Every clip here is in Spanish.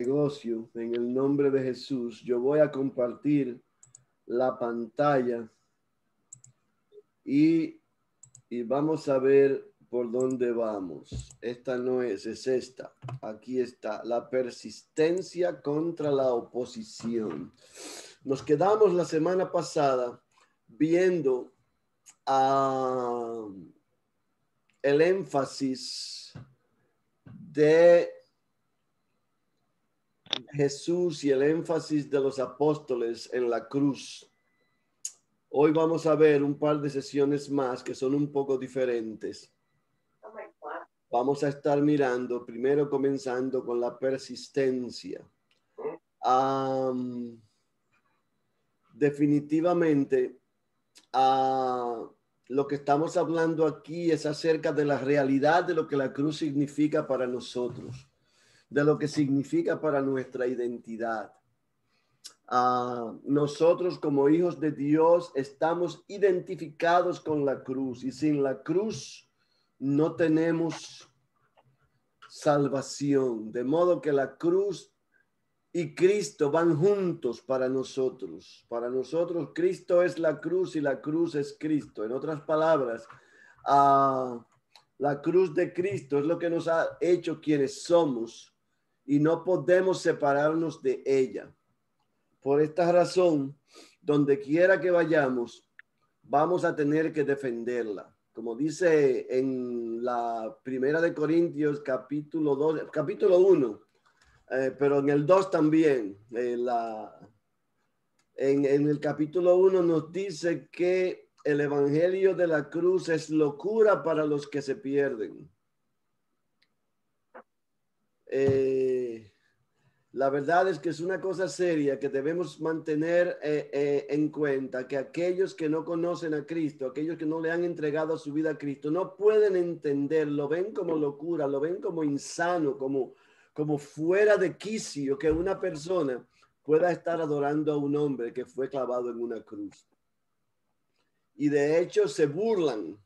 negocio en el nombre de Jesús. Yo voy a compartir la pantalla y, y vamos a ver por dónde vamos. Esta no es, es esta. Aquí está, la persistencia contra la oposición. Nos quedamos la semana pasada viendo el énfasis de Jesús y el énfasis de los apóstoles en la cruz. Hoy vamos a ver un par de sesiones más que son un poco diferentes. Vamos a estar mirando, primero comenzando con la persistencia. definitivamente, lo que estamos hablando aquí es acerca de la realidad de lo que la cruz significa para nosotros de lo que significa para nuestra identidad. Ah, nosotros como hijos de Dios estamos identificados con la cruz y sin la cruz no tenemos salvación. De modo que la cruz y Cristo van juntos para nosotros. Para nosotros Cristo es la cruz y la cruz es Cristo. En otras palabras, ah, la cruz de Cristo es lo que nos ha hecho quienes somos y no podemos separarnos de ella. Por esta razón, donde quiera que vayamos, vamos a tener que defenderla. Como dice en la primera de Corintios, capítulo 2, capítulo 1, eh, pero en el 2 también, eh, la, en, en el capítulo 1 nos dice que el evangelio de la cruz es locura para los que se pierden eh, la verdad es que es una cosa seria que debemos mantener eh, eh, en cuenta, que aquellos que no conocen a Cristo, aquellos que no le han entregado su vida a Cristo, no pueden entender, lo ven como locura, lo ven como insano, como, como fuera de quicio que una persona pueda estar adorando a un hombre que fue clavado en una cruz. Y de hecho se burlan.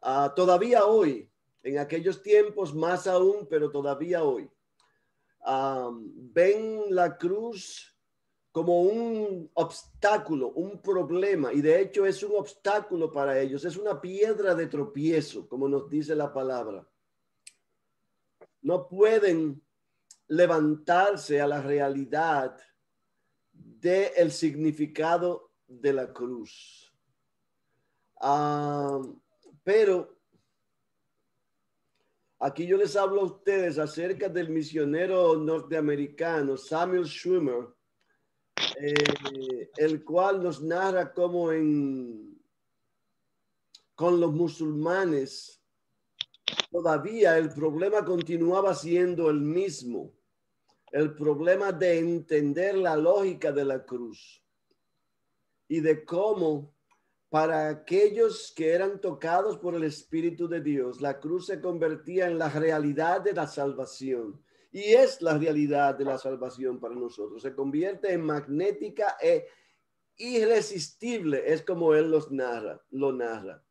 Ah, todavía hoy en aquellos tiempos, más aún, pero todavía hoy, ven la cruz como un obstáculo, un problema, y de hecho es un obstáculo para ellos, es una piedra de tropiezo, como nos dice la palabra. No pueden levantarse a la realidad del significado de la cruz. pero Aquí yo les hablo a ustedes acerca del misionero norteamericano Samuel Schumer, eh, el cual nos narra cómo con los musulmanes todavía el problema continuaba siendo el mismo, el problema de entender la lógica de la cruz y de cómo para aquellos que eran tocados por el Espíritu de Dios, la cruz se convertía en la realidad de la salvación. Y es la realidad de la salvación para nosotros. Se convierte en magnética e irresistible. Es como Él los narra, lo narra.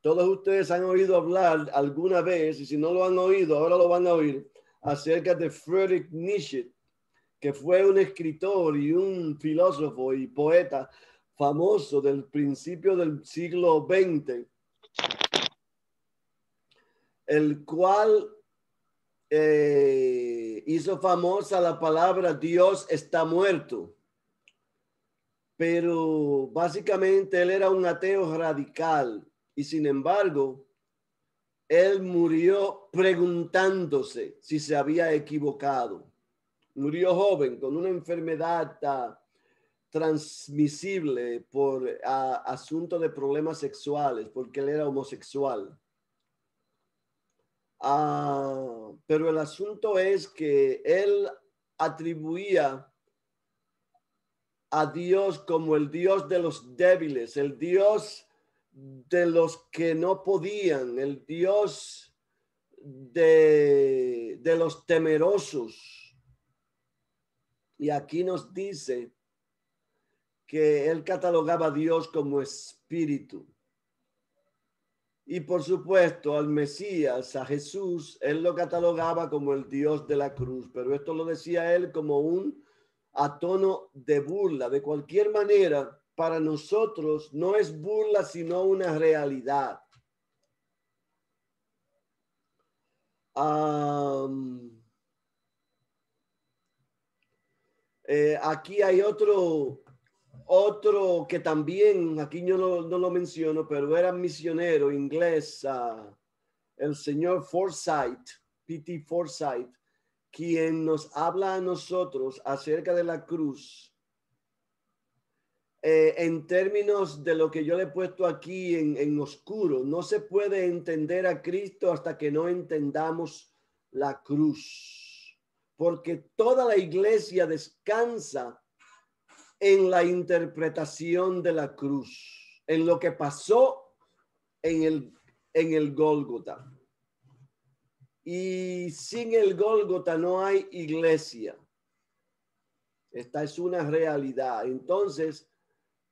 Todos ustedes han oído hablar alguna vez, y si no lo han oído, ahora lo van a oír, acerca de Friedrich Nietzsche, que fue un escritor y un filósofo y poeta famoso del principio del siglo XX, el cual eh, hizo famosa la palabra Dios está muerto. Pero básicamente él era un ateo radical y sin embargo, él murió preguntándose si se había equivocado. Murió joven con una enfermedad transmisible por asunto de problemas sexuales, porque él era homosexual. Ah, pero el asunto es que él atribuía a Dios como el Dios de los débiles, el Dios de los que no podían, el Dios de, de los temerosos. Y aquí nos dice que él catalogaba a Dios como espíritu. Y por supuesto al Mesías, a Jesús, él lo catalogaba como el Dios de la cruz, pero esto lo decía él como un a tono de burla. De cualquier manera, para nosotros no es burla, sino una realidad. Eh, aquí hay otro otro que también, aquí yo no, no lo menciono, pero era misionero inglés, ah, el señor Forsyth, P.T. Forsyth, quien nos habla a nosotros acerca de la cruz. Eh, en términos de lo que yo le he puesto aquí en, en oscuro, no se puede entender a Cristo hasta que no entendamos la cruz, porque toda la iglesia descansa en la interpretación de la cruz, en lo que pasó en el, en el Gólgota. Y sin el Gólgota no hay iglesia. Esta es una realidad. Entonces,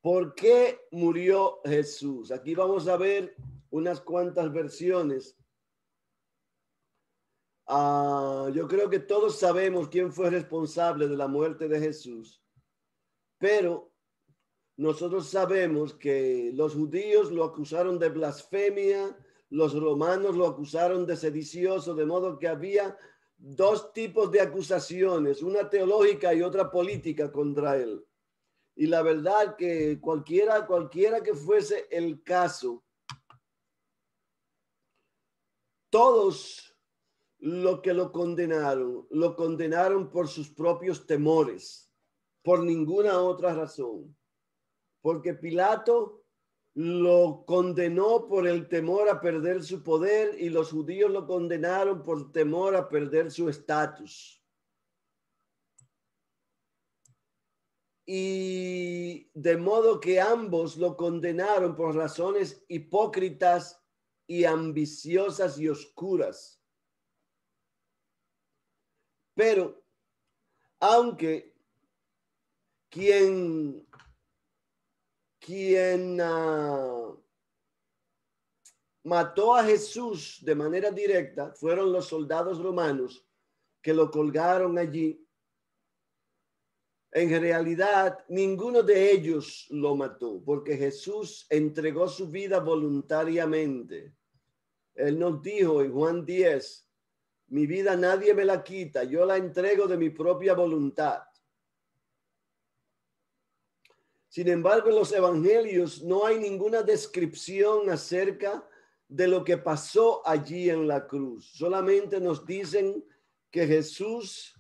¿por qué murió Jesús? Aquí vamos a ver unas cuantas versiones. Ah, yo creo que todos sabemos quién fue responsable de la muerte de Jesús. Pero nosotros sabemos que los judíos lo acusaron de blasfemia, los romanos lo acusaron de sedicioso, de modo que había dos tipos de acusaciones, una teológica y otra política contra él. Y la verdad que cualquiera, cualquiera que fuese el caso, todos los que lo condenaron, lo condenaron por sus propios temores por ninguna otra razón, porque Pilato lo condenó por el temor a perder su poder y los judíos lo condenaron por temor a perder su estatus. y de modo que ambos lo condenaron por razones hipócritas y ambiciosas y oscuras. Pero, aunque quien, quien ah, mató a Jesús de manera directa fueron los soldados romanos que lo colgaron allí. En realidad, ninguno de ellos lo mató, porque Jesús entregó su vida voluntariamente. Él nos dijo en Juan 10, mi vida nadie me la quita, yo la entrego de mi propia voluntad. Sin embargo, en los evangelios no hay ninguna descripción acerca de lo que pasó allí en la cruz. Solamente nos dicen que Jesús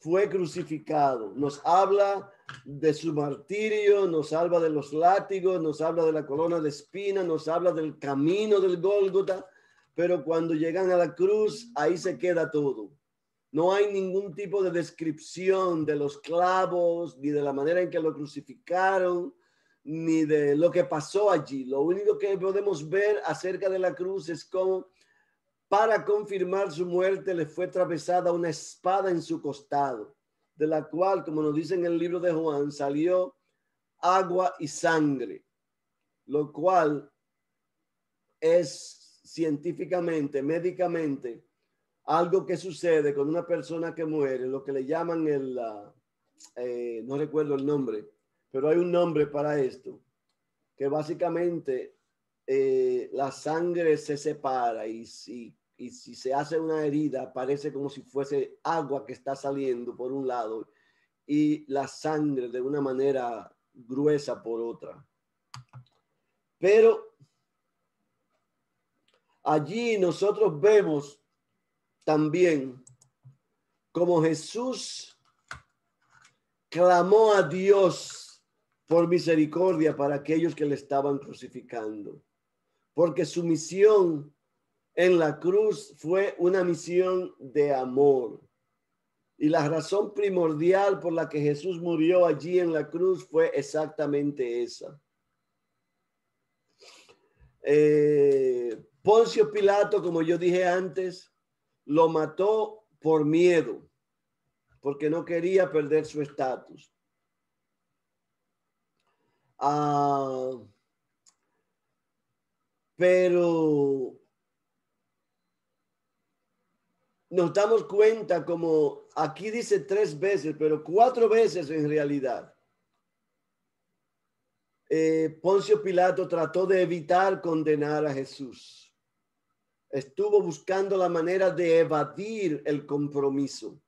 fue crucificado. Nos habla de su martirio, nos habla de los látigos, nos habla de la corona de espina, nos habla del camino del Gólgota, pero cuando llegan a la cruz, ahí se queda todo. No hay ningún tipo de descripción de los clavos, ni de la manera en que lo crucificaron, ni de lo que pasó allí. Lo único que podemos ver acerca de la cruz es cómo para confirmar su muerte le fue atravesada una espada en su costado, de la cual, como nos dice en el libro de Juan, salió agua y sangre, lo cual es científicamente, médicamente, algo que sucede con una persona que muere, lo que le llaman el, eh, no recuerdo el nombre, pero hay un nombre para esto, que básicamente eh, la sangre se separa y si, y si se hace una herida parece como si fuese agua que está saliendo por un lado y la sangre de una manera gruesa por otra. Pero allí nosotros vemos también como Jesús clamó a Dios por misericordia para aquellos que le estaban crucificando, porque su misión en la cruz fue una misión de amor. Y la razón primordial por la que Jesús murió allí en la cruz fue exactamente esa. Eh, Poncio Pilato, como yo dije antes, lo mató por miedo, porque no quería perder su estatus. Ah, pero nos damos cuenta como aquí dice tres veces, pero cuatro veces en realidad. Eh, Poncio Pilato trató de evitar condenar a Jesús estuvo buscando la manera de evadir el compromiso.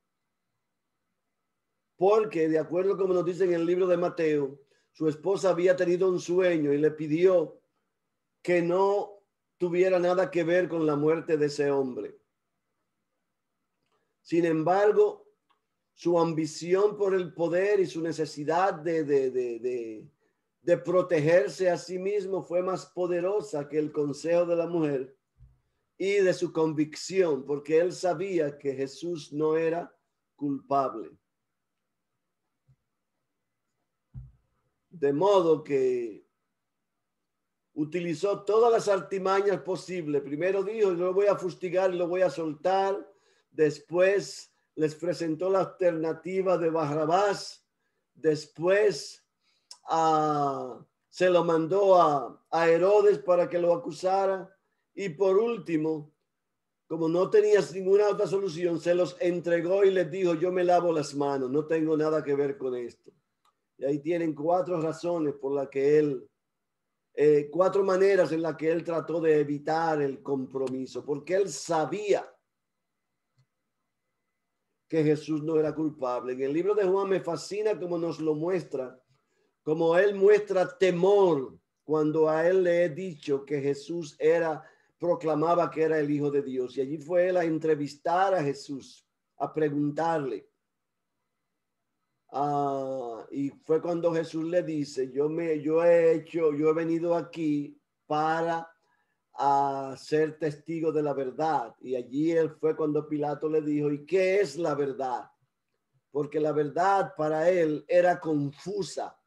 Porque, de acuerdo como nos dice en el libro de Mateo, su esposa había tenido un sueño y le pidió que no tuviera nada que ver con la muerte de ese hombre. Sin embargo, su ambición por el poder y su necesidad de, de protegerse a sí mismo fue más poderosa que el consejo de la mujer y de su convicción, porque él sabía que Jesús no era culpable. De modo que utilizó todas las artimañas posibles. Primero dijo, yo lo voy a fustigar y lo voy a soltar. Después les presentó la alternativa de Barrabás. Después ah, se lo mandó a, a Herodes para que lo acusara y por último, como no tenías ninguna otra solución, se los entregó y les dijo, yo me lavo las manos, no tengo nada que ver con esto. Y ahí tienen cuatro razones por las que él, eh, cuatro maneras en las que él trató de evitar el compromiso, porque él sabía que Jesús no era culpable. En el libro de Juan me fascina como nos lo muestra, como él muestra temor cuando a él le he dicho que Jesús era proclamaba que era el Hijo de Dios. Y allí fue él a entrevistar a Jesús, a preguntarle. Ah, y fue cuando Jesús le dice, yo, me, yo he hecho, yo he venido aquí para a ser testigo de la verdad. Y allí él fue cuando Pilato le dijo, ¿y qué es la verdad? Porque la verdad para él era confusa.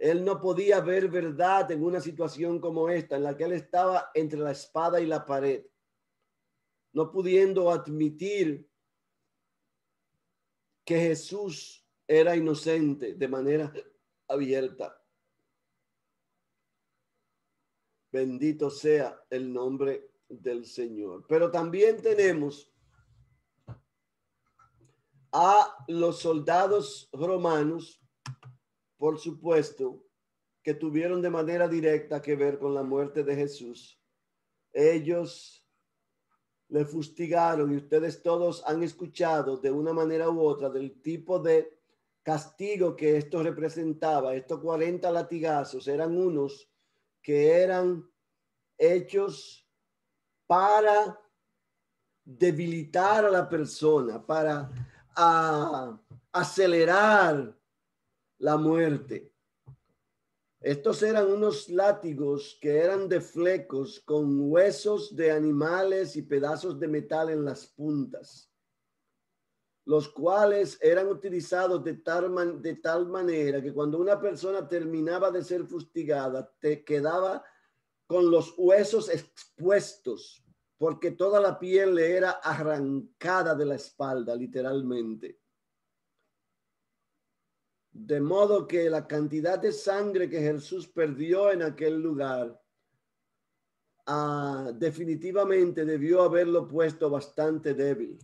Él no podía ver verdad en una situación como esta, en la que él estaba entre la espada y la pared, no pudiendo admitir que Jesús era inocente de manera abierta. Bendito sea el nombre del Señor. Pero también tenemos a los soldados romanos por supuesto, que tuvieron de manera directa que ver con la muerte de Jesús. Ellos le fustigaron y ustedes todos han escuchado de una manera u otra del tipo de castigo que esto representaba. Estos 40 latigazos eran unos que eran hechos para debilitar a la persona, para ah, acelerar la muerte. Estos eran unos látigos que eran de flecos con huesos de animales y pedazos de metal en las puntas, los cuales eran utilizados de tal, manera que cuando una persona terminaba de ser fustigada, te quedaba con los huesos expuestos, porque toda la piel le era arrancada de la espalda, literalmente. De modo que la cantidad de sangre que Jesús perdió en aquel lugar ah, definitivamente debió haberlo puesto bastante débil.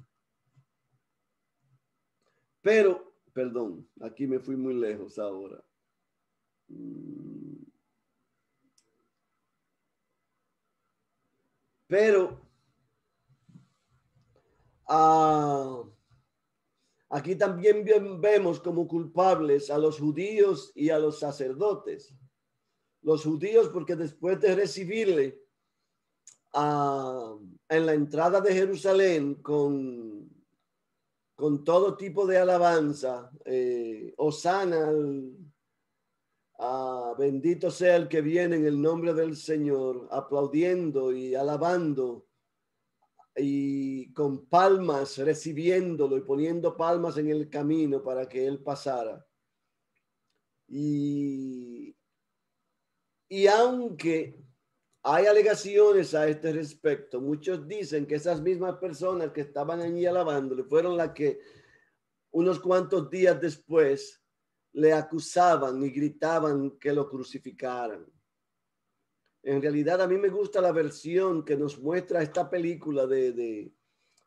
Pero, perdón, aquí me fui muy lejos ahora. Mm. Pero, ah, Aquí también vemos como culpables a los judíos y a los sacerdotes. Los judíos porque después de recibirle ah, en la entrada de Jerusalén con, con todo tipo de alabanza, eh, Osana, ah, bendito sea el que viene en el nombre del Señor, aplaudiendo y alabando y con palmas recibiéndolo y poniendo palmas en el camino para que él pasara. Y, aunque hay alegaciones a este respecto, muchos dicen que esas mismas personas que estaban allí alabándole fueron las que unos cuantos días después le acusaban y gritaban que lo crucificaran. En realidad a mí me gusta la versión que nos muestra esta película del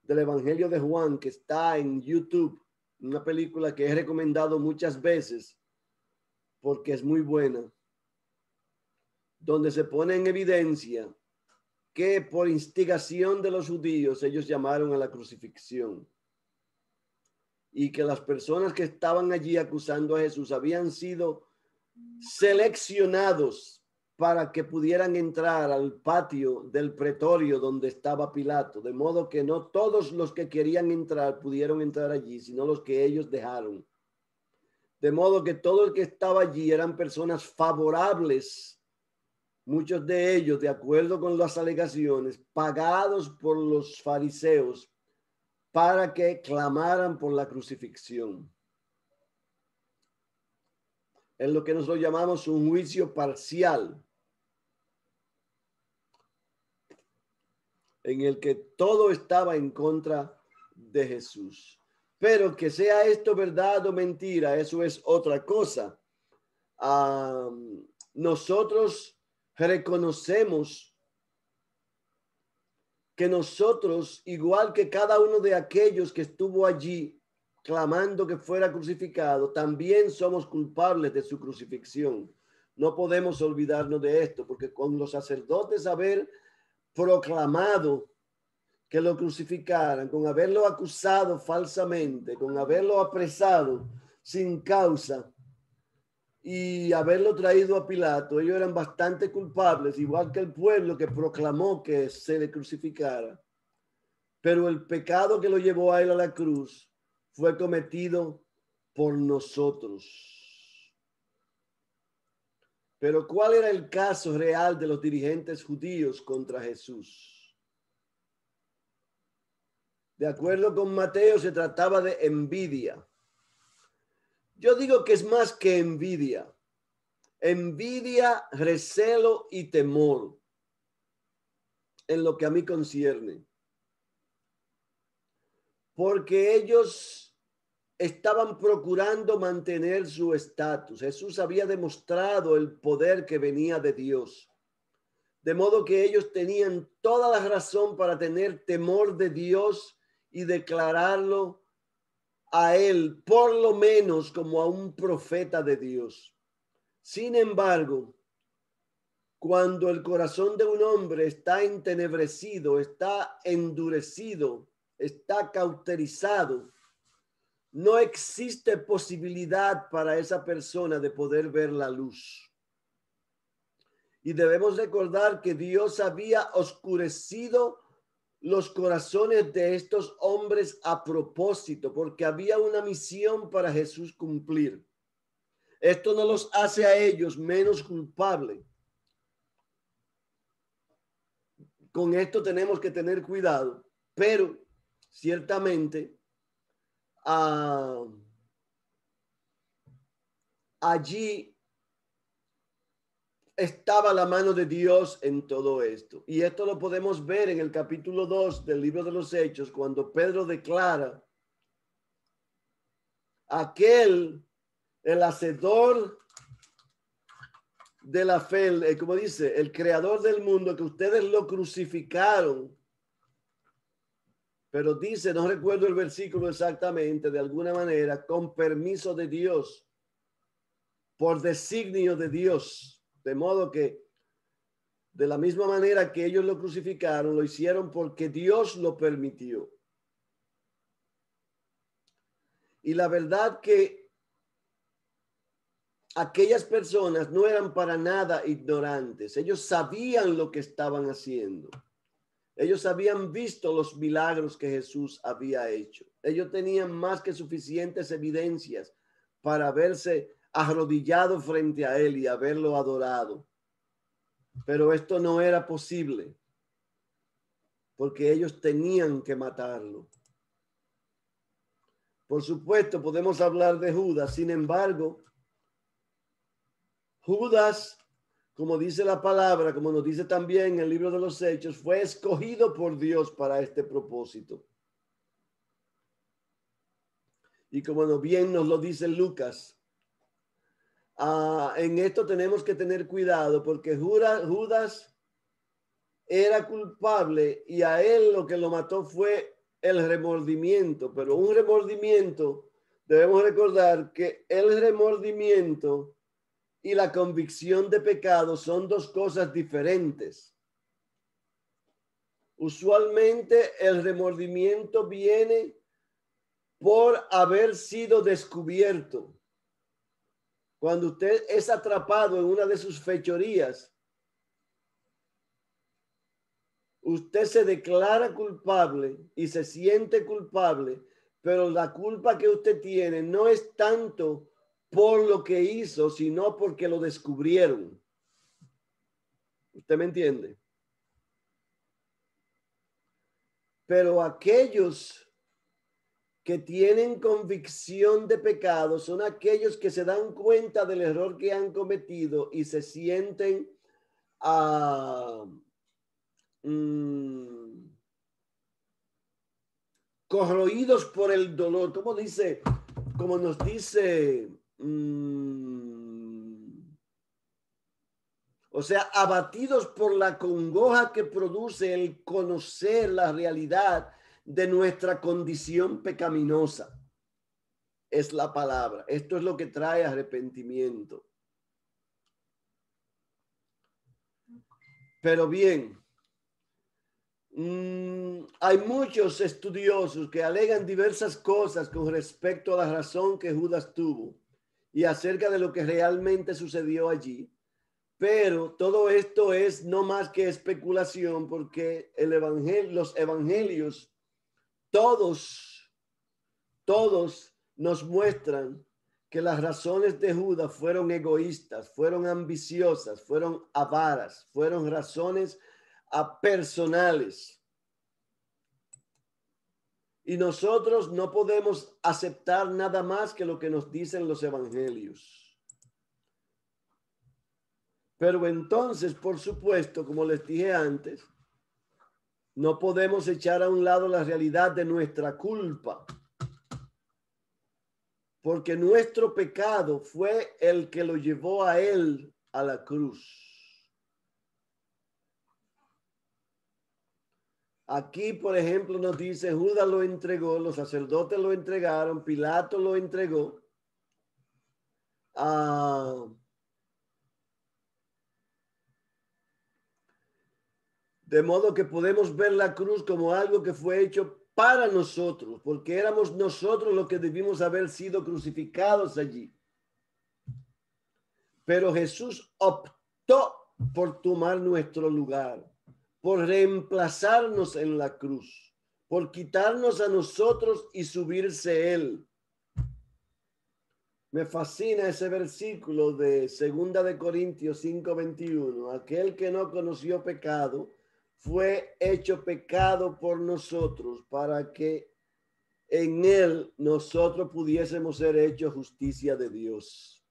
Evangelio de Juan que está en YouTube, una película que he recomendado muchas veces porque es muy buena, donde se pone en evidencia que por instigación de los judíos ellos llamaron a la crucifixión y que las personas que estaban allí acusando a Jesús habían sido seleccionados para que pudieran entrar al patio del pretorio donde estaba Pilato, de modo que no todos los que querían entrar pudieron entrar allí, sino los que ellos dejaron. De modo que todo el que estaba allí eran personas favorables, muchos de ellos, de acuerdo con las alegaciones, pagados por los fariseos para que clamaran por la crucifixión Es lo que nosotros llamamos un juicio parcial. en el que todo estaba en contra de Jesús. Pero que sea esto verdad o mentira, eso es otra cosa. nosotros reconocemos que nosotros, igual que cada uno de aquellos que estuvo allí clamando que fuera crucificado, también somos culpables de su crucifixión. No podemos olvidarnos de esto, porque con los sacerdotes ver proclamado que lo crucificaran, con haberlo acusado falsamente, con haberlo apresado sin causa y haberlo traído a Pilato, ellos eran bastante culpables, igual que el pueblo que proclamó que se le crucificara. Pero el pecado que lo llevó a él a la cruz fue cometido por nosotros. Pero ¿cuál era el caso real de los dirigentes judíos contra Jesús? De acuerdo con Mateo, se trataba de envidia. Yo digo que es más que envidia. Envidia, recelo y temor en lo que a mí concierne. Porque ellos estaban procurando mantener su estatus. Jesús había demostrado el poder que venía de Dios. De modo que ellos tenían toda la razón para tener temor de Dios y declararlo a él, por lo menos como a un profeta de Dios. Sin embargo, cuando el corazón de un hombre está entenebrecido, está endurecido, está cauterizado, no existe posibilidad para esa persona de poder ver la luz. Y debemos recordar que Dios había oscurecido los corazones de estos hombres a propósito, porque había una misión para Jesús cumplir. Esto no los hace a ellos menos culpables. Con esto tenemos que tener cuidado, pero ciertamente Um, allí estaba la mano de Dios en todo esto. Y esto lo podemos ver en el capítulo 2 del libro de los Hechos, cuando Pedro declara, aquel, el hacedor de la fe, eh, como dice, el creador del mundo, que ustedes lo crucificaron pero dice, no recuerdo el versículo exactamente, de alguna manera, con permiso de Dios, por designio de Dios. De modo que, de la misma manera que ellos lo crucificaron, lo hicieron porque Dios lo permitió. Y la verdad que aquellas personas no eran para nada ignorantes, ellos sabían lo que estaban haciendo. Ellos habían visto los milagros que Jesús había hecho. Ellos tenían más que suficientes evidencias para verse arrodillado frente a Él y haberlo adorado. Pero esto no era posible porque ellos tenían que matarlo. Por supuesto, podemos hablar de Judas. Sin embargo, Judas como dice la palabra, como nos dice también el libro de los Hechos, fue escogido por Dios para este propósito. Y como bien nos lo dice Lucas, ah, en esto tenemos que tener cuidado porque Judas era culpable y a él lo que lo mató fue el remordimiento, pero un remordimiento, debemos recordar que el remordimiento y la convicción de pecado son dos cosas diferentes. Usualmente el remordimiento viene por haber sido descubierto. Cuando usted es atrapado en una de sus fechorías, usted se declara culpable y se siente culpable, pero la culpa que usted tiene no es tanto por lo que hizo, sino porque lo descubrieron. ¿Usted me entiende? Pero aquellos que tienen convicción de pecado son aquellos que se dan cuenta del error que han cometido y se sienten ah, mm, corroídos por el dolor. Como dice, como nos dice Mm. o sea, abatidos por la congoja que produce el conocer la realidad de nuestra condición pecaminosa. Es la palabra. Esto es lo que trae arrepentimiento. Pero bien, mm, hay muchos estudiosos que alegan diversas cosas con respecto a la razón que Judas tuvo y acerca de lo que realmente sucedió allí. Pero todo esto es no más que especulación porque el evangelio, los evangelios, todos, todos nos muestran que las razones de Judas fueron egoístas, fueron ambiciosas, fueron avaras, fueron razones personales. Y nosotros no podemos aceptar nada más que lo que nos dicen los evangelios. Pero entonces, por supuesto, como les dije antes, no podemos echar a un lado la realidad de nuestra culpa. Porque nuestro pecado fue el que lo llevó a él a la cruz. Aquí, por ejemplo, nos dice, Judas lo entregó, los sacerdotes lo entregaron, Pilato lo entregó. Ah, de modo que podemos ver la cruz como algo que fue hecho para nosotros, porque éramos nosotros los que debimos haber sido crucificados allí. Pero Jesús optó por tomar nuestro lugar por reemplazarnos en la cruz, por quitarnos a nosotros y subirse Él. Me fascina ese versículo de Segunda de Corintios 5:21. Aquel que no conoció pecado fue hecho pecado por nosotros para que en él nosotros pudiésemos ser hechos justicia de Dios.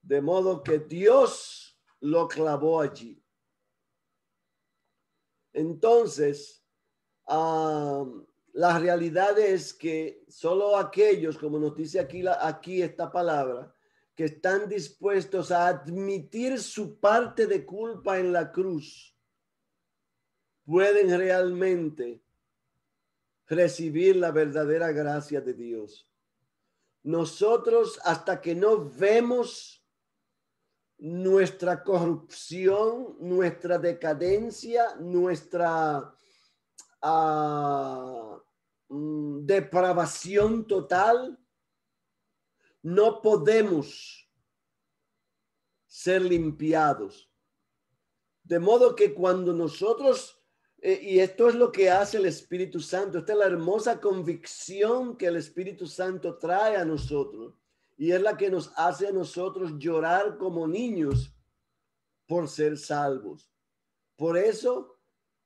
De modo que Dios lo clavó allí. Entonces, ah, la realidad es que solo aquellos, como nos dice aquí, la, aquí esta palabra, que están dispuestos a admitir su parte de culpa en la cruz, pueden realmente recibir la verdadera gracia de Dios. Nosotros hasta que no vemos nuestra corrupción, nuestra decadencia, nuestra ah, mm, depravación total, no podemos ser limpiados. De modo que cuando nosotros, eh, y esto es lo que hace el Espíritu Santo, esta es la hermosa convicción que el Espíritu Santo trae a nosotros y es la que nos hace a nosotros llorar como niños por ser salvos. Por eso,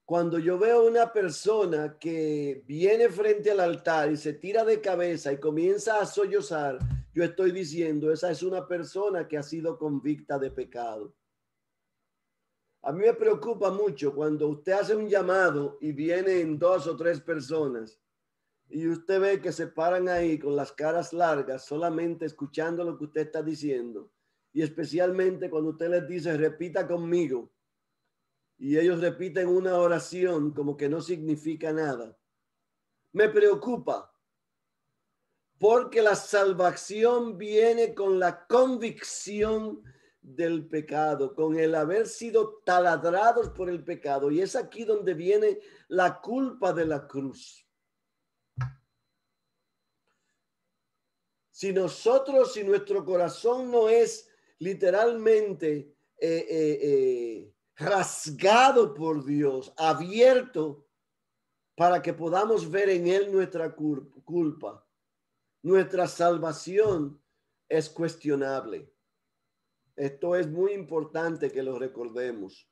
cuando yo veo una persona que viene frente al altar y se tira de cabeza y comienza a sollozar, yo estoy diciendo, esa es una persona que ha sido convicta de pecado. A mí me preocupa mucho cuando usted hace un llamado y vienen dos o tres personas y usted ve que se paran ahí con las caras largas, solamente escuchando lo que usted está diciendo, y especialmente cuando usted les dice, repita conmigo, y ellos repiten una oración como que no significa nada. Me preocupa, porque la salvación viene con la convicción del pecado, con el haber sido taladrados por el pecado, y es aquí donde viene la culpa de la cruz si nosotros, si nuestro corazón no es literalmente eh, eh, eh, rasgado por Dios, abierto para que podamos ver en Él nuestra culpa, nuestra salvación es cuestionable. Esto es muy importante que lo recordemos.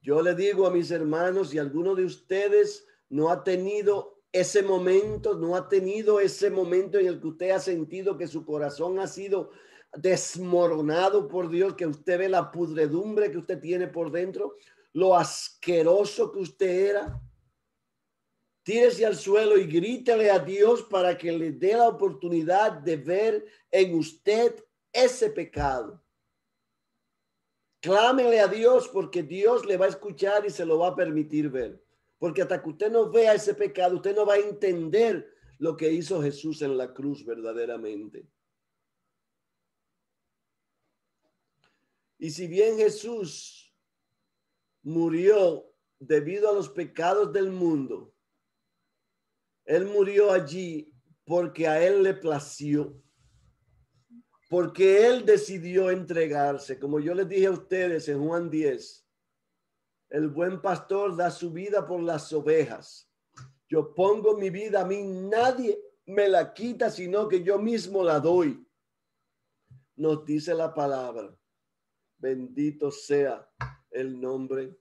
Yo le digo a mis hermanos, si alguno de ustedes no ha tenido ese momento, no ha tenido ese momento en el que usted ha sentido que su corazón ha sido desmoronado por Dios, que usted ve la pudredumbre que usted tiene por dentro, lo asqueroso que usted era. Tírese al suelo y grítele a Dios para que le dé la oportunidad de ver en usted ese pecado. Clámele a Dios porque Dios le va a escuchar y se lo va a permitir ver. Porque hasta que usted no vea ese pecado, usted no va a entender lo que hizo Jesús en la cruz verdaderamente. Y si bien Jesús murió debido a los pecados del mundo, Él murió allí porque a Él le plació, porque Él decidió entregarse. Como yo les dije a ustedes en Juan 10, el buen pastor da su vida por las ovejas. Yo pongo mi vida a mí, nadie me la quita, sino que yo mismo la doy. Nos dice la palabra. Bendito sea el nombre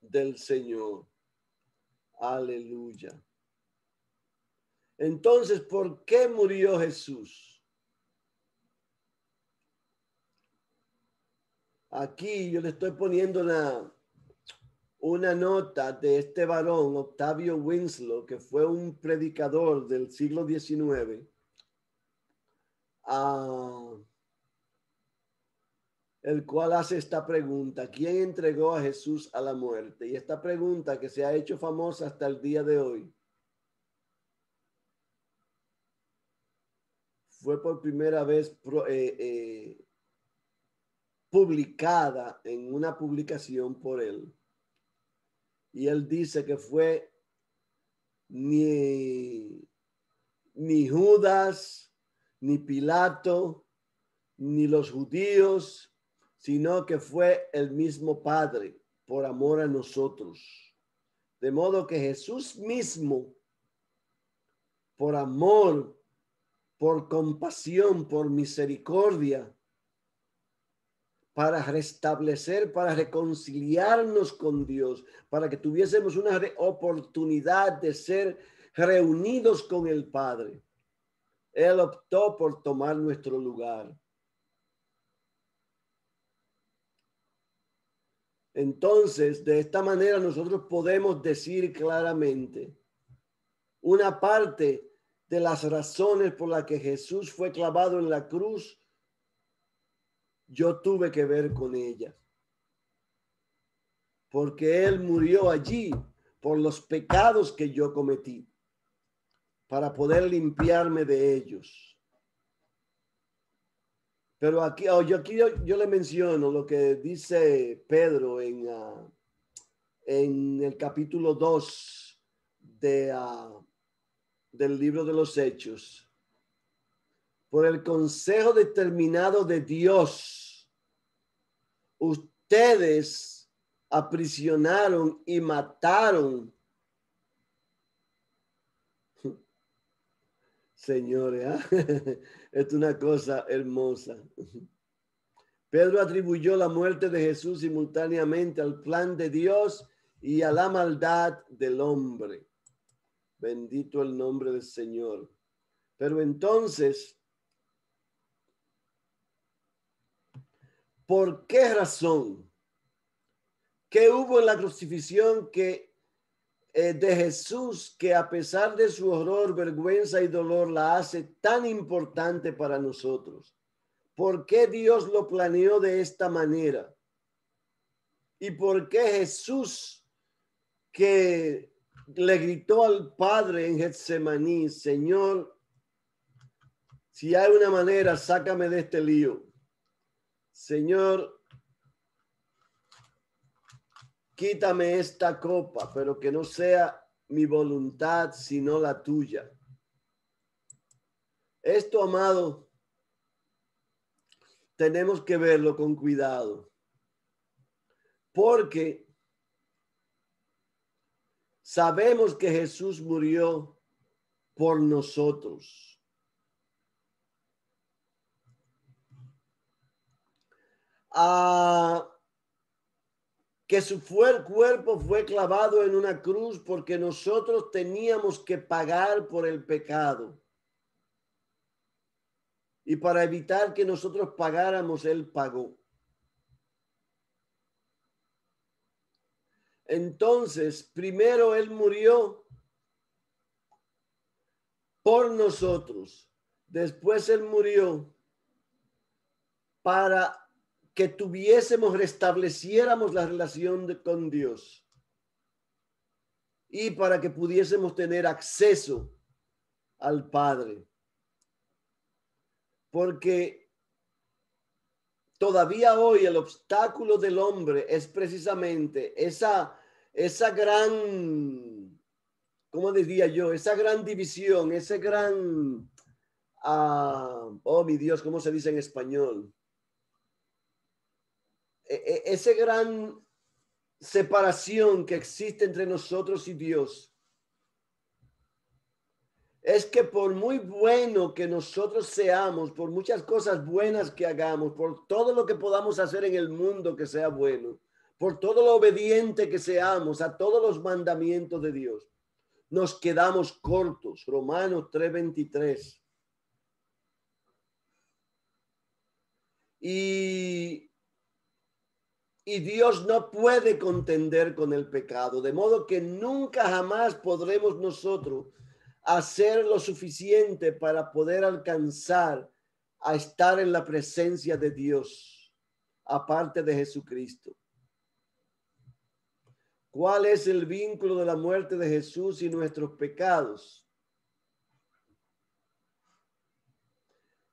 del Señor. Aleluya. Entonces, ¿por qué murió Jesús? Aquí yo le estoy poniendo una, una nota de este varón, Octavio Winslow, que fue un predicador del siglo XIX. el cual hace esta pregunta, ¿quién entregó a Jesús a la muerte? Y esta pregunta que se ha hecho famosa hasta el día de hoy fue por primera vez eh, eh, publicada en una publicación por él. Y él dice que fue ni, ni Judas, ni Pilato, ni los judíos, sino que fue el mismo Padre por amor a nosotros. De modo que Jesús mismo, por amor, por compasión, por misericordia, para restablecer, para reconciliarnos con Dios, para que tuviésemos una oportunidad de ser reunidos con el Padre. Él optó por tomar nuestro lugar. Entonces, de esta manera nosotros podemos decir claramente una parte de las razones por las que Jesús fue clavado en la cruz yo tuve que ver con ella. Porque Él murió allí por los pecados que yo cometí, para poder limpiarme de ellos. Pero aquí, oh, yo, aquí yo, le menciono lo que dice Pedro en, ah, en el capítulo 2 de, ah, del libro de los Hechos por el consejo determinado de Dios ustedes aprisionaron y mataron. Señores, ¿ah? es una cosa hermosa. Pedro atribuyó la muerte de Jesús simultáneamente al plan de Dios y a la maldad del hombre. Bendito el nombre del Señor. Pero entonces, ¿Por qué razón? que hubo en la crucifixión que, eh, de Jesús que a pesar de su horror, vergüenza y dolor la hace tan importante para nosotros? ¿Por qué Dios lo planeó de esta manera? ¿Y por qué Jesús que le gritó al Padre en Getsemaní, Señor, si hay una manera, sácame de este lío? Señor, quítame esta copa, pero que no sea mi voluntad, sino la tuya. Esto, amado, tenemos que verlo con cuidado, porque sabemos que Jesús murió por nosotros. que su fue, el cuerpo fue clavado en una cruz porque nosotros teníamos que pagar por el pecado. Y para evitar que nosotros pagáramos, el pago Entonces, primero Él murió por nosotros. Después Él murió para que tuviésemos, restableciéramos la relación con Dios y para que pudiésemos tener acceso al Padre. Porque todavía hoy el obstáculo del hombre es precisamente esa, esa gran, ¿cómo diría yo? Esa gran división, ese gran, ah, oh mi Dios, ¿cómo se dice en español? E, e, ese gran separación que existe entre nosotros y Dios es que por muy bueno que nosotros seamos, por muchas cosas buenas que hagamos, por todo lo que podamos hacer en el mundo que sea bueno, por todo lo obediente que seamos a todos los mandamientos de Dios, nos quedamos cortos. Romanos 3:23. Y y Dios no puede contender con el pecado, de modo que nunca jamás podremos nosotros hacer lo suficiente para poder alcanzar a estar en la presencia de Dios, aparte de Jesucristo. ¿Cuál es el vínculo de la muerte de Jesús y nuestros pecados?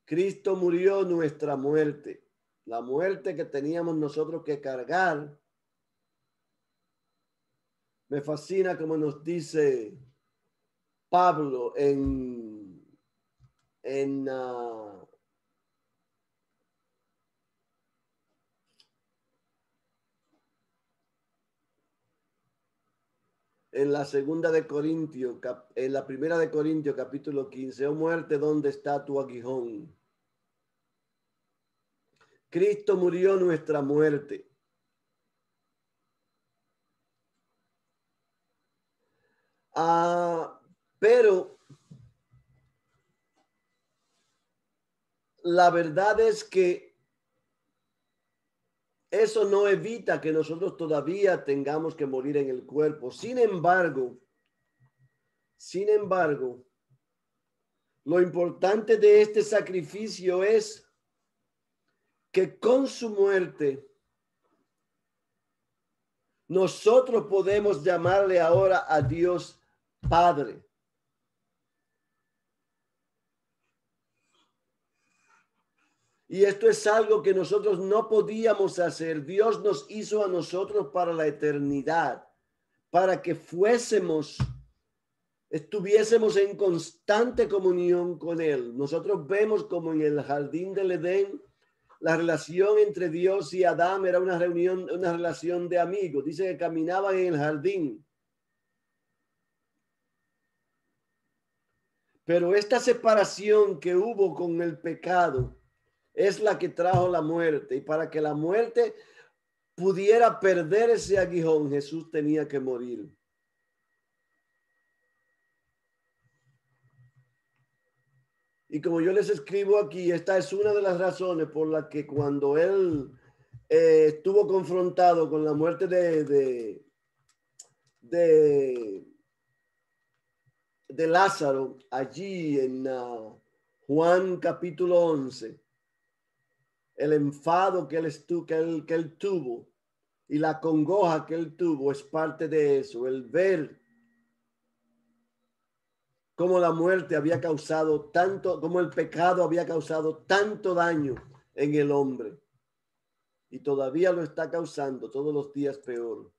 Cristo murió nuestra muerte la muerte que teníamos nosotros que cargar. Me fascina como nos dice Pablo en, en ah, en la segunda de Corintio, en la primera de Corintio, capítulo 15, o muerte, ¿dónde está tu aguijón? Cristo murió nuestra muerte. Ah, pero la verdad es que eso no evita que nosotros todavía tengamos que morir en el cuerpo. Sin embargo, sin embargo, lo importante de este sacrificio es que con su muerte nosotros podemos llamarle ahora a Dios Padre. Y esto es algo que nosotros no podíamos hacer. Dios nos hizo a nosotros para la eternidad, para que fuésemos, estuviésemos en constante comunión con Él. Nosotros vemos como en el jardín del Edén, la relación entre Dios y Adán era una reunión, una relación de amigos. Dice que caminaban en el jardín. Pero esta separación que hubo con el pecado es la que trajo la muerte. Y para que la muerte pudiera perder ese aguijón, Jesús tenía que morir. Y como yo les escribo aquí, esta es una de las razones por las que cuando él eh, estuvo confrontado con la muerte de, Lázaro, allí en ah, Juan capítulo 11, el enfado que él, que él tuvo y la congoja que él tuvo es parte de eso, el ver cómo la muerte había causado tanto, cómo el pecado había causado tanto daño en el hombre. Y todavía lo está causando todos los días peor.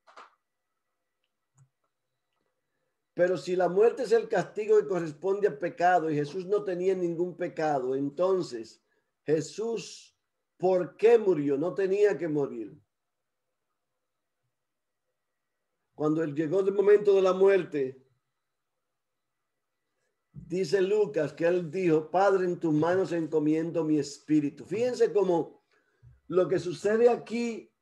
Pero si la muerte es el castigo que corresponde al pecado y Jesús no tenía ningún pecado, entonces Jesús, ¿por qué murió? No tenía que morir. Cuando él llegó el momento de la muerte, dice Lucas que él dijo, Padre, en tus manos encomiendo mi espíritu. Fíjense cómo lo que sucede aquí,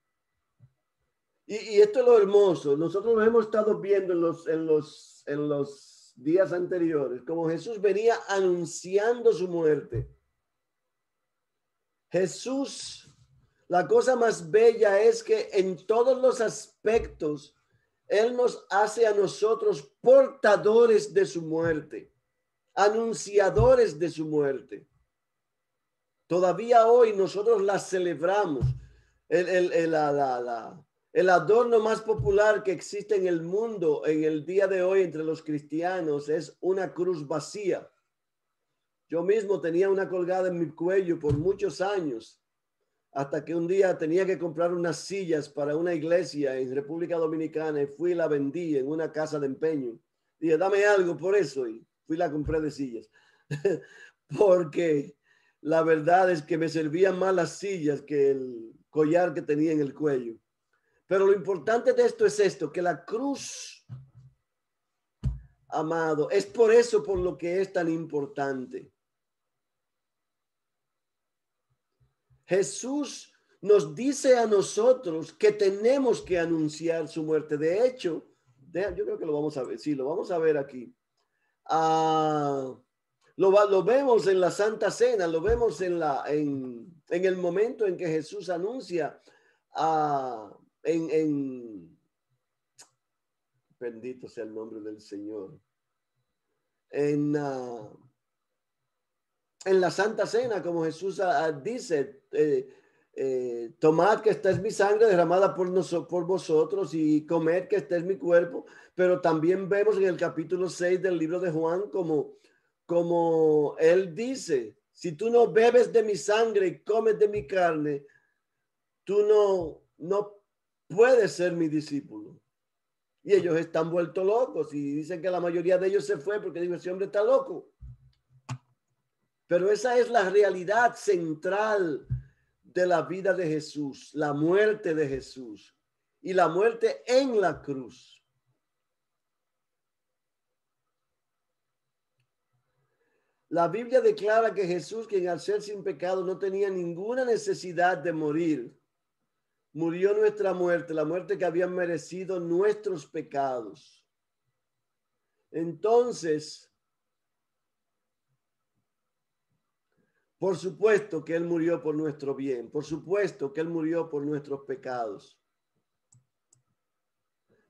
y, esto es lo hermoso, nosotros lo hemos estado viendo en los, en los, en los días anteriores, como Jesús venía anunciando su muerte. Jesús, la cosa más bella es que en todos los aspectos, Él nos hace a nosotros portadores de su muerte anunciadores de su muerte. Todavía hoy nosotros la celebramos. El, la, el, adorno más popular que existe en el mundo en el día de hoy entre los cristianos es una cruz vacía. Yo mismo tenía una colgada en mi cuello por muchos años, hasta que un día tenía que comprar unas sillas para una iglesia en República Dominicana y fui y la vendí en una casa de empeño. Dije, dame algo por eso. Y fui la compré de sillas. Porque la verdad es que me servían más las sillas que el collar que tenía en el cuello. Pero lo importante de esto es esto, que la cruz, amado, es por eso por lo que es tan importante. Jesús nos dice a nosotros que tenemos que anunciar su muerte. De hecho, yo creo que lo vamos a ver, sí, lo vamos a ver aquí. Ah, lo, vemos en la Santa Cena, lo vemos en, la, en, en el momento en que Jesús anuncia ah, en, en, bendito sea el nombre del Señor, en, ah, en la Santa Cena, como Jesús dice, eh, eh, tomad que esta es mi sangre derramada por, nosotros, vosotros y comer que este es mi cuerpo. Pero también vemos en el capítulo 6 del libro de Juan como, como él dice, si tú no bebes de mi sangre y comes de mi carne, tú no, no puedes ser mi discípulo. Y ellos están vueltos locos y dicen que la mayoría de ellos se fue porque digo, ese hombre está loco. Pero esa es la realidad central de la vida de Jesús, la muerte de Jesús y la muerte en la cruz. La Biblia declara que Jesús, quien al ser sin pecado no tenía ninguna necesidad de morir, murió nuestra muerte, la muerte que habían merecido nuestros pecados. Entonces, Por supuesto que Él murió por nuestro bien, por supuesto que Él murió por nuestros pecados.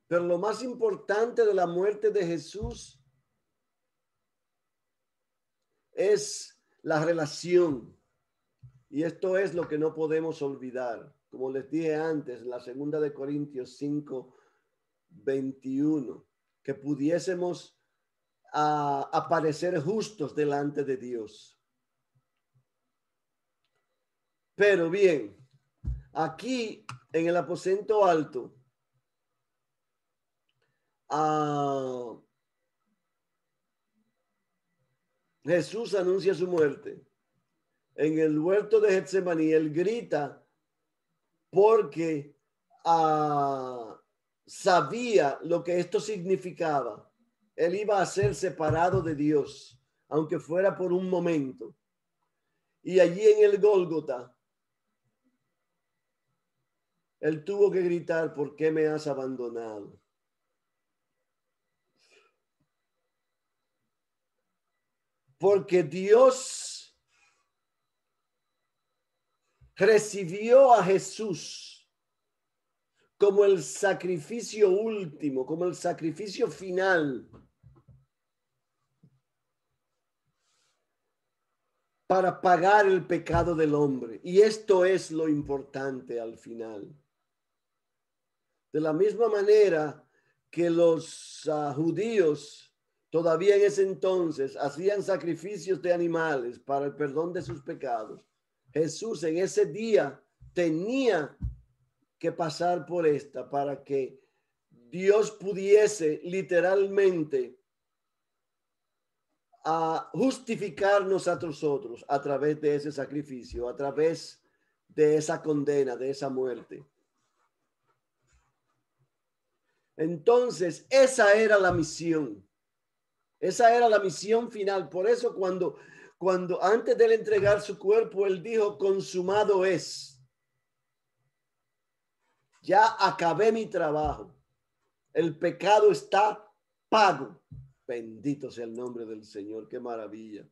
Pero lo más importante de la muerte de Jesús es la relación. Y esto es lo que no podemos olvidar. Como les dije antes, en la segunda de Corintios 5, 21, que pudiésemos ah, aparecer justos delante de Dios. Pero bien, aquí en el aposento alto, ah, Jesús anuncia su muerte. En el huerto de Getsemaní, él grita porque ah, sabía lo que esto significaba. Él iba a ser separado de Dios, aunque fuera por un momento. Y allí en el Gólgota, él tuvo que gritar, ¿por qué me has abandonado? Porque Dios recibió a Jesús como el sacrificio último, como el sacrificio final para pagar el pecado del hombre. Y esto es lo importante al final. De la misma manera que los ah, judíos todavía en ese entonces hacían sacrificios de animales para el perdón de sus pecados, Jesús en ese día tenía que pasar por esta para que Dios pudiese literalmente a ah, justificarnos a nosotros a través de ese sacrificio, a través de esa condena, de esa muerte. Entonces, esa era la misión. Esa era la misión final. Por eso cuando, cuando antes de él entregar su cuerpo, él dijo, consumado es. Ya acabé mi trabajo. El pecado está pago. Bendito sea el nombre del Señor. Qué maravilla.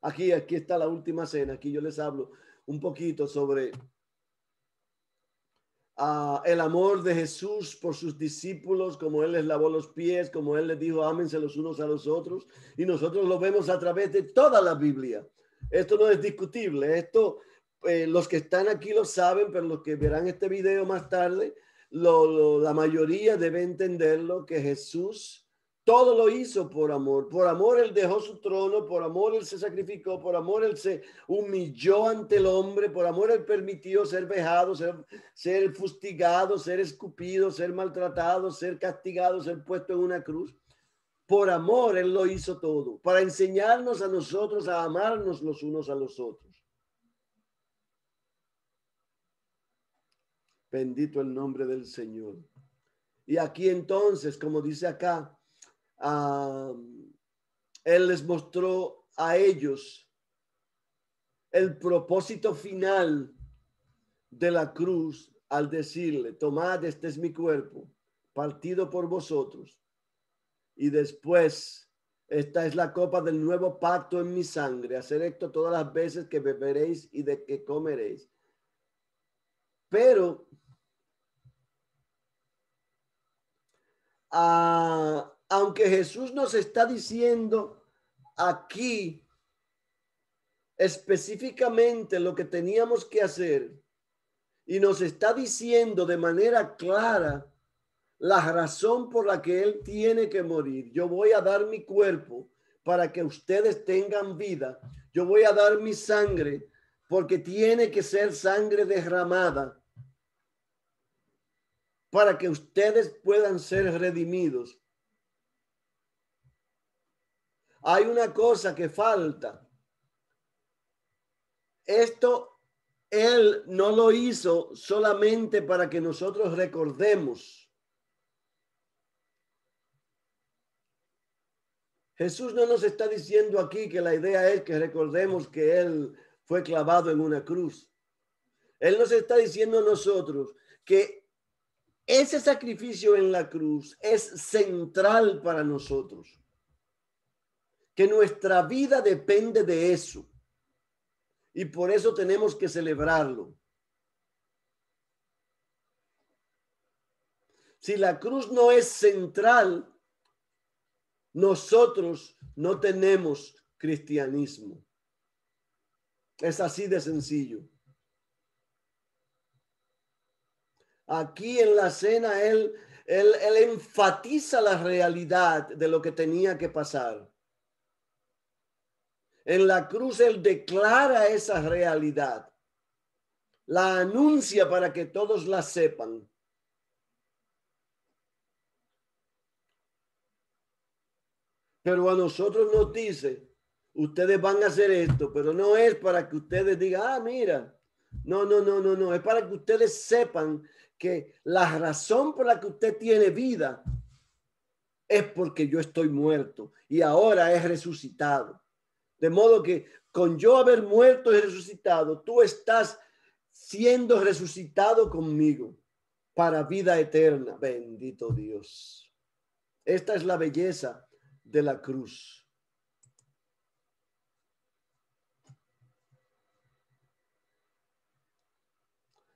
Aquí, aquí está la última cena. Aquí yo les hablo un poquito sobre el amor de Jesús por sus discípulos, como Él les lavó los pies, como Él les dijo, ámense los unos a los otros. Y nosotros lo vemos a través de toda la Biblia. Esto no es discutible. Esto, eh, los que están aquí lo saben, pero los que verán este video más tarde, la mayoría debe entenderlo, que Jesús todo lo hizo por amor. Por amor él dejó su trono, por amor él se sacrificó, por amor él se humilló ante el hombre, por amor él permitió ser vejado, ser, ser fustigado, ser escupido, ser maltratado, ser castigado, ser puesto en una cruz. Por amor él lo hizo todo, para enseñarnos a nosotros a amarnos los unos a los otros. Bendito el nombre del Señor. Y aquí entonces, como dice acá, él les mostró a ellos el propósito final de la cruz al decirle, tomad, este es mi cuerpo, partido por vosotros. Y después, esta es la copa del nuevo pacto en mi sangre. Hacer esto todas las veces que beberéis y de que comeréis. Pero a, ah, aunque Jesús nos está diciendo aquí específicamente lo que teníamos que hacer y nos está diciendo de manera clara la razón por la que Él tiene que morir. Yo voy a dar mi cuerpo para que ustedes tengan vida. Yo voy a dar mi sangre porque tiene que ser sangre derramada para que ustedes puedan ser redimidos hay una cosa que falta. Esto Él no lo hizo solamente para que nosotros recordemos. Jesús no nos está diciendo aquí que la idea es que recordemos que Él fue clavado en una cruz. Él nos está diciendo a nosotros que ese sacrificio en la cruz es central para nosotros que nuestra vida depende de eso. Y por eso tenemos que celebrarlo. Si la cruz no es central, nosotros no tenemos cristianismo. Es así de sencillo. Aquí en la cena él, él, él enfatiza la realidad de lo que tenía que pasar. En la cruz Él declara esa realidad, la anuncia para que todos la sepan. Pero a nosotros nos dice, ustedes van a hacer esto, pero no es para que ustedes digan, ah, mira, no, no, no, no, no, es para que ustedes sepan que la razón por la que usted tiene vida es porque yo estoy muerto y ahora es resucitado. De modo que con yo haber muerto y resucitado, tú estás siendo resucitado conmigo para vida eterna. Bendito Dios. Esta es la belleza de la cruz.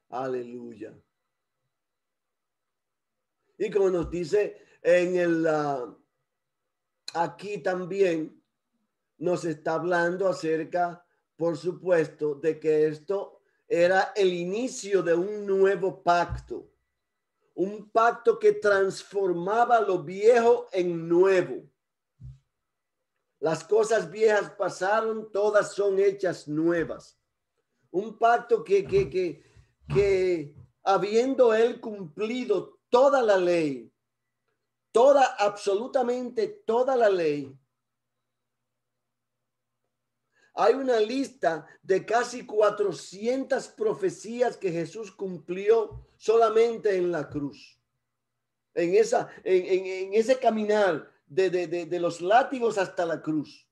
Aleluya. Y como nos dice en el ah, aquí también nos está hablando acerca, por supuesto, de que esto era el inicio de un nuevo pacto, un pacto que transformaba lo viejo en nuevo. Las cosas viejas pasaron, todas son hechas nuevas. Un pacto que, que, que, que habiendo él cumplido toda la ley, toda, absolutamente toda la ley, hay una lista de casi 400 profecías que Jesús cumplió solamente en la cruz. En, esa, en, ese caminar de, de los látigos hasta la cruz.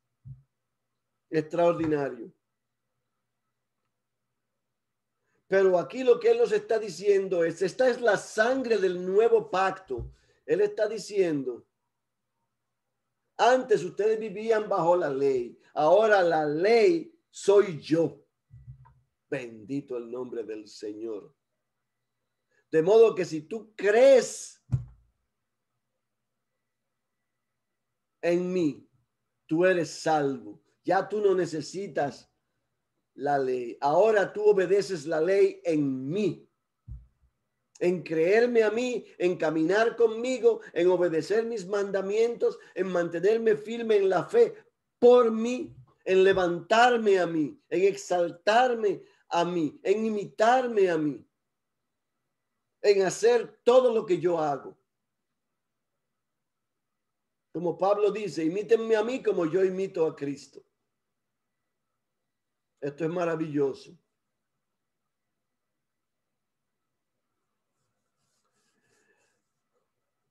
Extraordinario. Pero aquí lo que Él nos está diciendo es, esta es la sangre del nuevo pacto. Él está diciendo, antes ustedes vivían bajo la ley, Ahora la ley soy yo. Bendito el nombre del Señor. De modo que si tú crees en mí, tú eres salvo. Ya tú no necesitas la ley. Ahora tú obedeces la ley en mí. En creerme a mí, en caminar conmigo, en obedecer mis mandamientos, en mantenerme firme en la fe por mí, en levantarme a mí, en exaltarme a mí, en imitarme a mí, en hacer todo lo que yo hago. Como Pablo dice, imítenme a mí como yo imito a Cristo. Esto es maravilloso.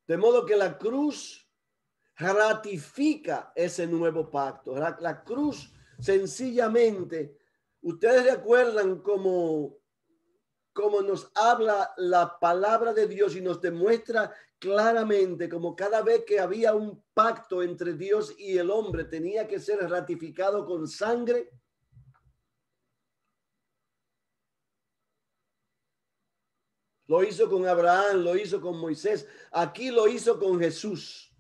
De modo que la cruz ratifica ese nuevo pacto. La, cruz sencillamente, ustedes recuerdan cómo, cómo nos habla la palabra de Dios y nos demuestra claramente como cada vez que había un pacto entre Dios y el hombre tenía que ser ratificado con sangre. Lo hizo con Abraham, lo hizo con Moisés, aquí lo hizo con Jesús.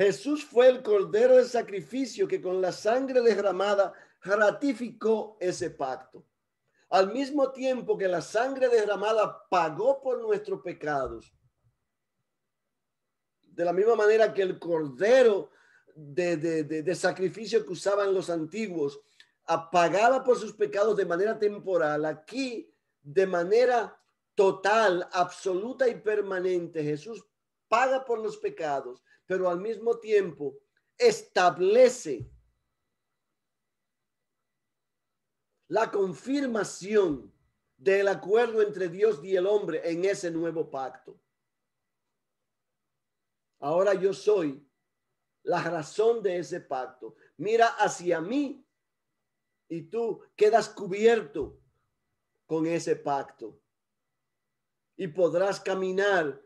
Jesús fue el cordero de sacrificio que con la sangre derramada ratificó ese pacto. Al mismo tiempo que la sangre derramada pagó por nuestros pecados, de la misma manera que el cordero de, sacrificio que usaban los antiguos apagaba por sus pecados de manera temporal, aquí de manera total, absoluta y permanente, Jesús paga por los pecados pero al mismo tiempo establece la confirmación del acuerdo entre Dios y el hombre en ese nuevo pacto. Ahora yo soy la razón de ese pacto. Mira hacia mí y tú quedas cubierto con ese pacto y podrás caminar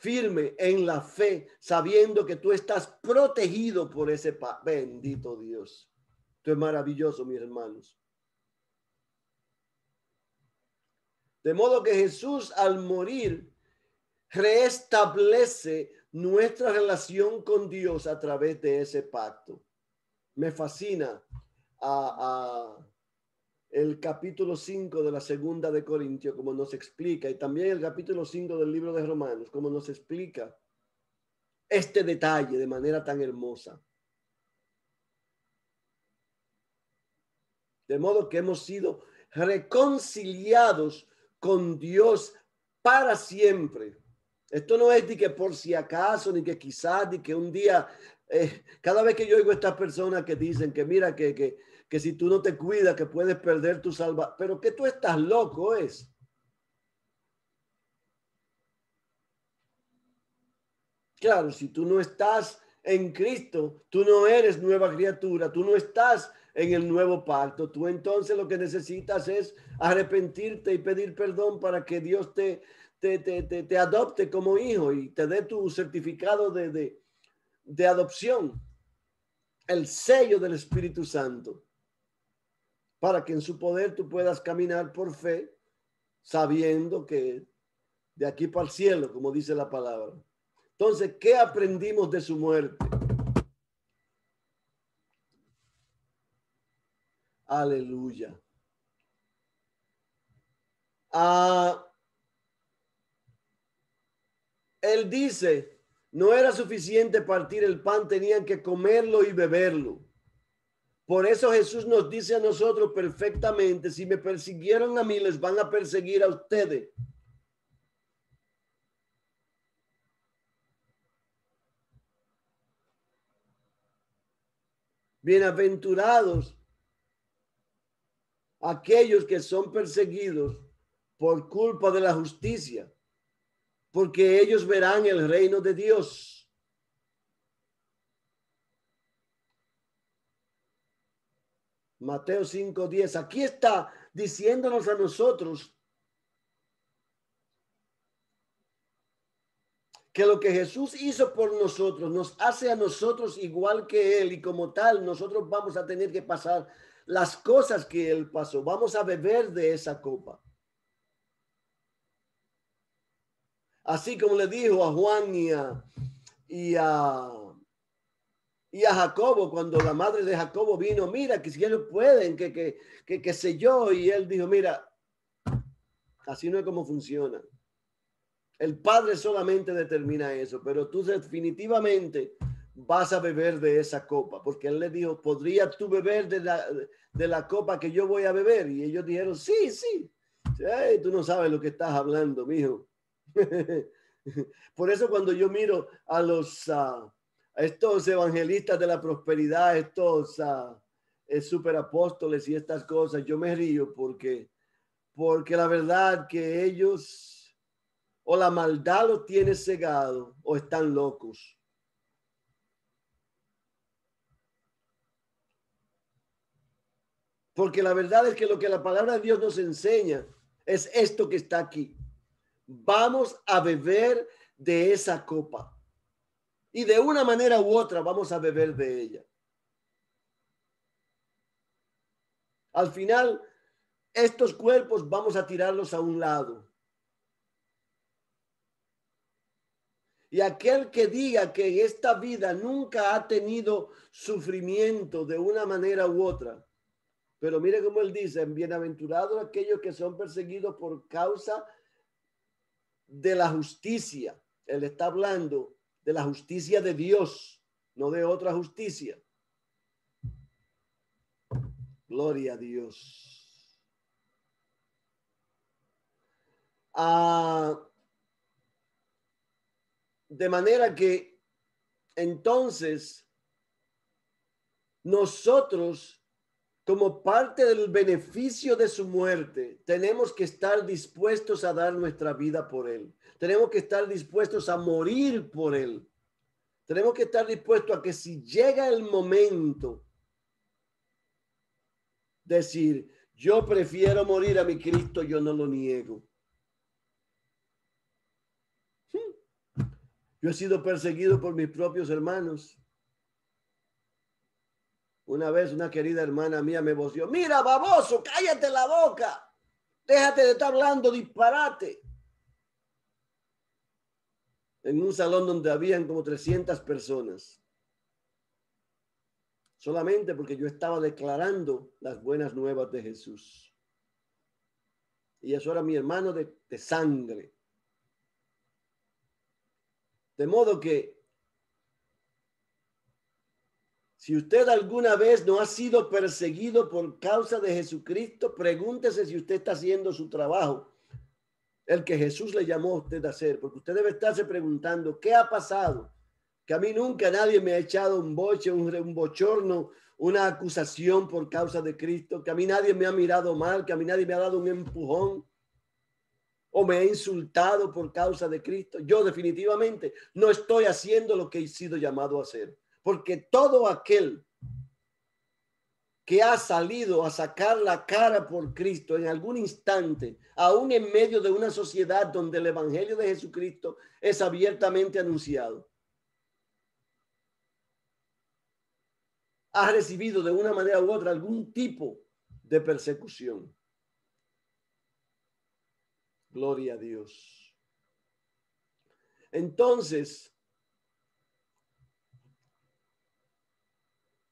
firme en la fe, sabiendo que tú estás protegido por ese bendito Dios. Tú es maravilloso, mis hermanos. De modo que Jesús al morir restablece nuestra relación con Dios a través de ese pacto. Me fascina a el capítulo 5 de la segunda de Corintio, como nos explica, y también el capítulo 5 del libro de Romanos, como nos explica este detalle de manera tan hermosa. De modo que hemos sido reconciliados con Dios para siempre. Esto no es de que por si acaso, ni que quizás, ni que un día, eh, cada vez que yo oigo estas personas que dicen que mira, que que si tú no te cuidas, que puedes perder tu salvación. Pero que tú estás loco es. Claro, si tú no estás en Cristo, tú no eres nueva criatura, tú no estás en el nuevo parto Tú entonces lo que necesitas es arrepentirte y pedir perdón para que Dios te, te, adopte como hijo y te dé tu certificado de, de adopción, el sello del Espíritu Santo para que en su poder tú puedas caminar por fe, sabiendo que de aquí para el cielo, como dice la palabra. Entonces, ¿qué aprendimos de su muerte? Aleluya. Ah, él dice, no era suficiente partir el pan, tenían que comerlo y beberlo. Por eso Jesús nos dice a nosotros perfectamente, si me persiguieron a mí, les van a perseguir a ustedes. Bienaventurados aquellos que son perseguidos por culpa de la justicia, porque ellos verán el reino de Dios. Mateo 5:10. Aquí está diciéndonos a nosotros que lo que Jesús hizo por nosotros nos hace a nosotros igual que Él y como tal nosotros vamos a tener que pasar las cosas que Él pasó. Vamos a beber de esa copa. Así como le dijo a Juan y a, y a y a Jacobo, cuando la madre de Jacobo vino, mira, que si ellos pueden, que, que, que, que sé yo, y él dijo, mira, así no es como funciona. El Padre solamente determina eso, pero tú definitivamente vas a beber de esa copa, porque él le dijo, ¿podrías tú beber de la, de la copa que yo voy a beber? Y ellos dijeron, sí, sí. tú no sabes lo que estás hablando, mijo. Por eso cuando yo miro a los... Ah, estos evangelistas de la prosperidad, estos uh, superapóstoles y estas cosas, yo me río porque, porque la verdad que ellos o la maldad los tiene cegado o están locos. Porque la verdad es que lo que la palabra de Dios nos enseña es esto que está aquí. Vamos a beber de esa copa. Y de una manera u otra vamos a beber de ella. Al final, estos cuerpos vamos a tirarlos a un lado. Y aquel que diga que esta vida nunca ha tenido sufrimiento de una manera u otra, pero mire cómo él dice, bienaventurados aquellos que son perseguidos por causa de la justicia. Él está hablando de la justicia de Dios, no de otra justicia. Gloria a Dios. Ah, de manera que entonces nosotros como parte del beneficio de su muerte, tenemos que estar dispuestos a dar nuestra vida por Él. Tenemos que estar dispuestos a morir por Él. Tenemos que estar dispuestos a que si llega el momento, decir, yo prefiero morir a mi Cristo, yo no lo niego. Hmm. Yo he sido perseguido por mis propios hermanos. Una vez una querida hermana mía me voció, mira baboso, cállate la boca, déjate de estar hablando disparate. En un salón donde habían como 300 personas. Solamente porque yo estaba declarando las buenas nuevas de Jesús. Y eso era mi hermano de, de sangre. De modo que si usted alguna vez no ha sido perseguido por causa de Jesucristo, pregúntese si usted está haciendo su trabajo, el que Jesús le llamó a usted a hacer, porque usted debe estarse preguntando, ¿qué ha pasado? Que a mí nunca nadie me ha echado un boche, un, un bochorno, una acusación por causa de Cristo, que a mí nadie me ha mirado mal, que a mí nadie me ha dado un empujón o me ha insultado por causa de Cristo. Yo definitivamente no estoy haciendo lo que he sido llamado a hacer porque todo aquel que ha salido a sacar la cara por Cristo en algún instante, aún en medio de una sociedad donde el Evangelio de Jesucristo es abiertamente anunciado, ha recibido de una manera u otra algún tipo de persecución. Gloria a Dios. Entonces,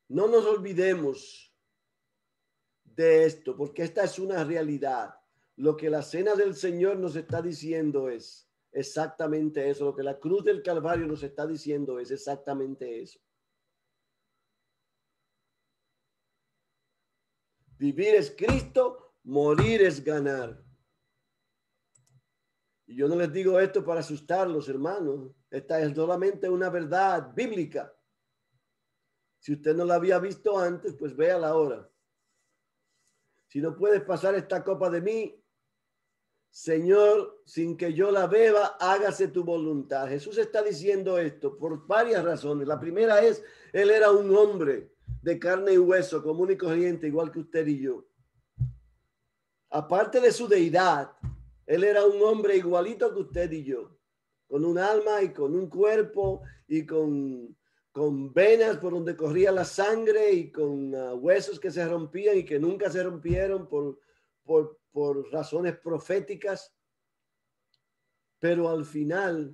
No nos olvidemos de esto, porque esta es una realidad. Lo que la cena del Señor nos está diciendo es exactamente eso. Lo que la cruz del Calvario nos está diciendo es exactamente eso. Vivir es Cristo, morir es ganar. Y yo no les digo esto para asustarlos, hermanos. Esta es solamente una verdad bíblica. Si usted no la había visto antes, pues véala ahora. Si no puedes pasar esta copa de mí, Señor, sin que yo la beba, hágase tu voluntad. Jesús está diciendo esto por varias razones. La primera es, Él era un hombre de carne y hueso, común y corriente, igual que usted y yo. Aparte de su deidad, Él era un hombre igualito que usted y yo, con un alma y con un cuerpo y con con venas por donde corría la sangre y con ah, huesos que se rompían y que nunca se rompieron por, por, por razones proféticas, pero al final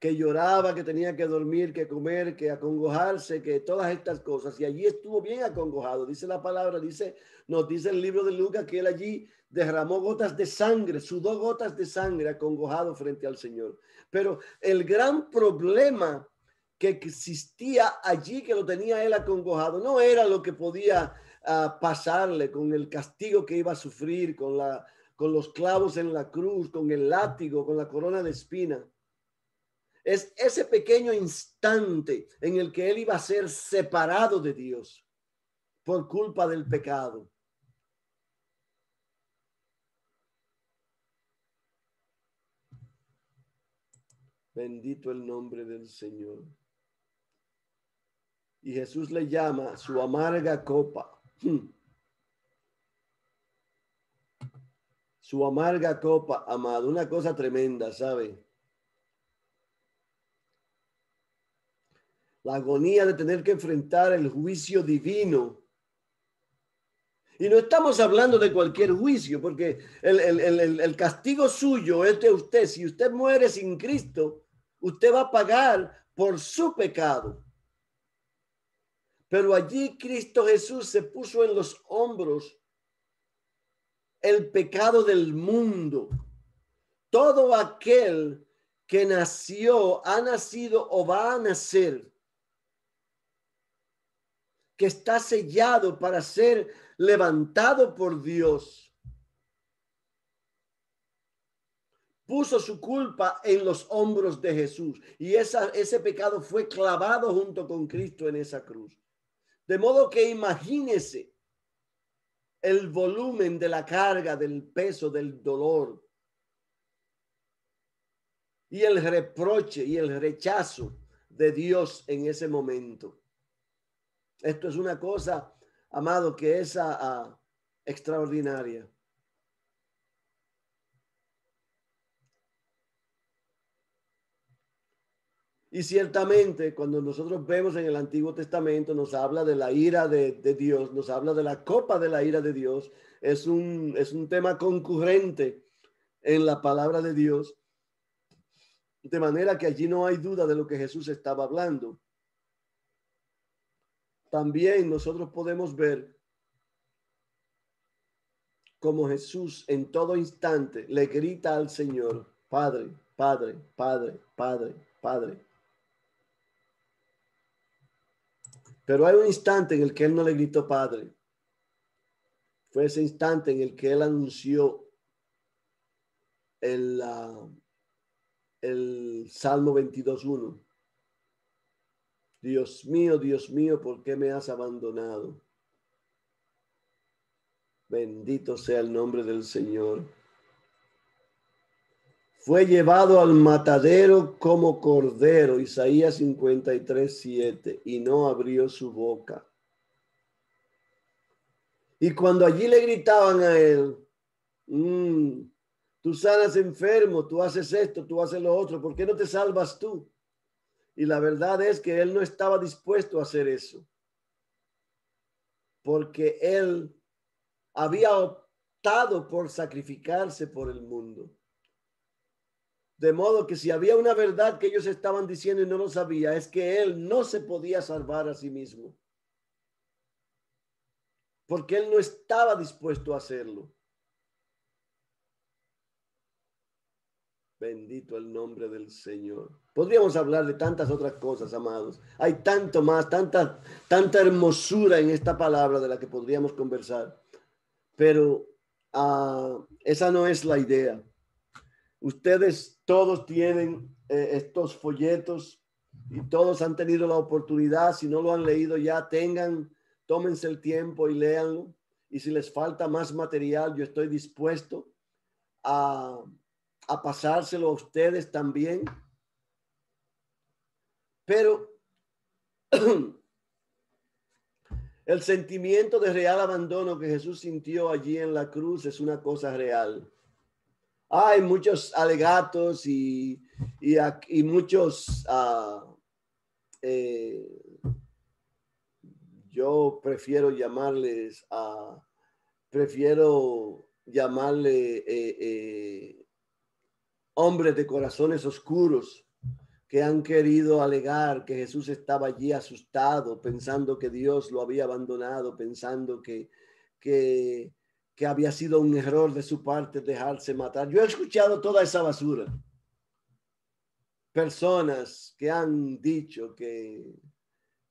que lloraba, que tenía que dormir, que comer, que acongojarse, que todas estas cosas. Y allí estuvo bien acongojado, dice la palabra, dice, nos dice el libro de Lucas que él allí derramó gotas de sangre, sudó gotas de sangre acongojado frente al Señor. Pero el gran problema que existía allí, que lo tenía él acongojado. No era lo que podía ah, pasarle con el castigo que iba a sufrir, con, la, con los clavos en la cruz, con el látigo, con la corona de espina. Es ese pequeño instante en el que él iba a ser separado de Dios por culpa del pecado. Bendito el nombre del Señor y Jesús le llama su amarga copa. Hmm. Su amarga copa, amado, una cosa tremenda, ¿sabe? La agonía de tener que enfrentar el juicio divino. Y no estamos hablando de cualquier juicio, porque el, el castigo suyo es de usted. Si usted muere sin Cristo, usted va a pagar por su pecado. Pero allí Cristo Jesús se puso en los hombros el pecado del mundo. Todo aquel que nació, ha nacido o va a nacer, que está sellado para ser levantado por Dios, puso su culpa en los hombros de Jesús y ese pecado fue clavado junto con Cristo en esa cruz. De modo que imagínese el volumen de la carga, del peso, del dolor y el reproche y el rechazo de Dios en ese momento. Esto es una cosa, amado, que es ah, ah, extraordinaria. Y ciertamente cuando nosotros vemos en el Antiguo Testamento nos habla de la ira de, Dios, nos habla de la copa de la ira de Dios. Es un, es un tema concurrente en la palabra de Dios. De manera que allí no hay duda de lo que Jesús estaba hablando. También nosotros podemos ver cómo Jesús en todo instante le grita al Señor, Padre, Padre, Padre, Padre, Padre, Pero hay un instante en el que él no le gritó Padre. Fue ese instante en el que él anunció el, el Salmo 22.1. Dios mío, Dios mío, ¿por qué me has abandonado? Bendito sea el nombre del Señor fue llevado al matadero como cordero, Isaías 53, 7, y no abrió su boca. Y cuando allí le gritaban a él, mm, tú sanas enfermo, tú haces esto, tú haces lo otro, ¿por qué no te salvas tú? Y la verdad es que él no estaba dispuesto a hacer eso, porque él había optado por sacrificarse por el mundo. De modo que si había una verdad que ellos estaban diciendo y no lo sabía, es que él no se podía salvar a sí mismo. Porque él no estaba dispuesto a hacerlo. Bendito el nombre del Señor. Podríamos hablar de tantas otras cosas, amados. Hay tanto más, tanta, tanta hermosura en esta palabra de la que podríamos conversar. Pero ah, esa no es la idea. Ustedes todos tienen eh, estos folletos y todos han tenido la oportunidad, si no lo han leído ya, tengan, tómense el tiempo y léanlo. Y si les falta más material, yo estoy dispuesto a pasárselo a ustedes también. Pero el sentimiento de real abandono que Jesús sintió allí en la cruz es una cosa real hay muchos alegatos y, y, muchos, ah, eh, yo prefiero llamarles, a, ah, prefiero llamarle eh, eh, hombres de corazones oscuros que han querido alegar que Jesús estaba allí asustado, pensando que Dios lo había abandonado, pensando que, que que había sido un error de su parte dejarse matar. Yo he escuchado toda esa basura. Personas que han dicho que,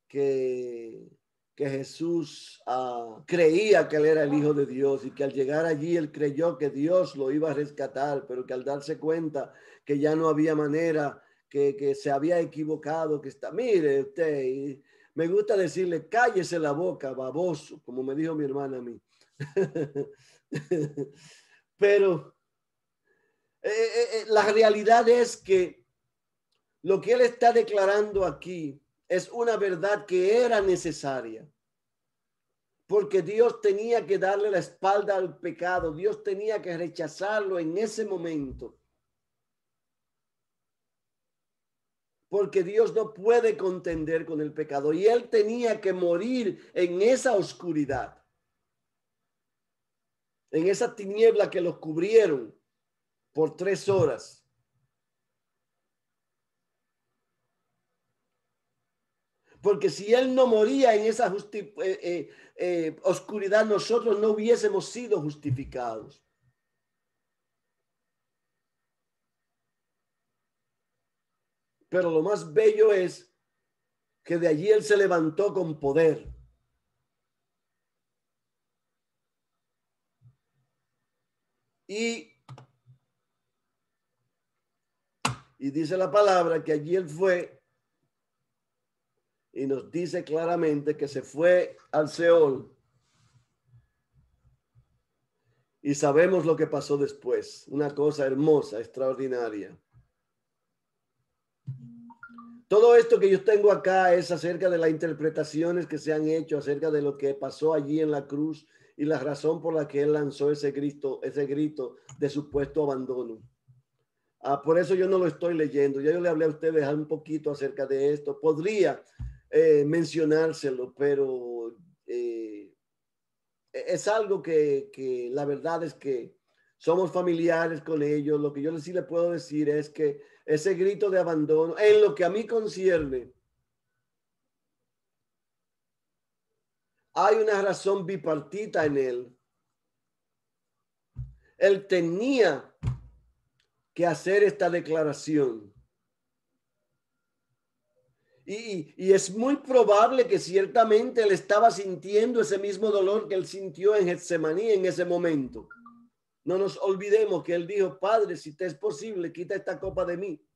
que, Jesús ah, creía que él era el Hijo de Dios y que al llegar allí él creyó que Dios lo iba a rescatar, pero que al darse cuenta que ya no había manera, que, que se había equivocado, que está, mire usted, y me gusta decirle, cállese la boca, baboso, como me dijo mi hermana a mí Pero eh, eh, eh, la realidad es que lo que él está declarando aquí es una verdad que era necesaria. Porque Dios tenía que darle la espalda al pecado, Dios tenía que rechazarlo en ese momento. Porque Dios no puede contender con el pecado y él tenía que morir en esa oscuridad en esa tiniebla que los cubrieron por tres horas. Porque si él no moría en esa eh, eh, eh, oscuridad, nosotros no hubiésemos sido justificados. Pero lo más bello es que de allí él se levantó con poder. Y, dice la palabra que allí él fue y nos dice claramente que se fue al Seol. Y sabemos lo que pasó después, una cosa hermosa, extraordinaria. Todo esto que yo tengo acá es acerca de las interpretaciones que se han hecho acerca de lo que pasó allí en la cruz y la razón por la que él lanzó ese grito, ese grito de supuesto abandono. Ah, por eso yo no lo estoy leyendo. Ya yo le hablé a ustedes un poquito acerca de esto. Podría eh, mencionárselo, pero eh, e-, es algo que, que, la verdad es que somos familiares con ellos. Lo que yo sí le puedo decir es que ese grito de abandono, en lo que a mí concierne, hay una razón bipartita en él. Él tenía que hacer esta declaración. Y, es muy probable que ciertamente él estaba sintiendo ese mismo dolor que él sintió en Getsemaní en ese momento. No nos olvidemos que él dijo, Padre, si te es posible, quita esta copa de mí.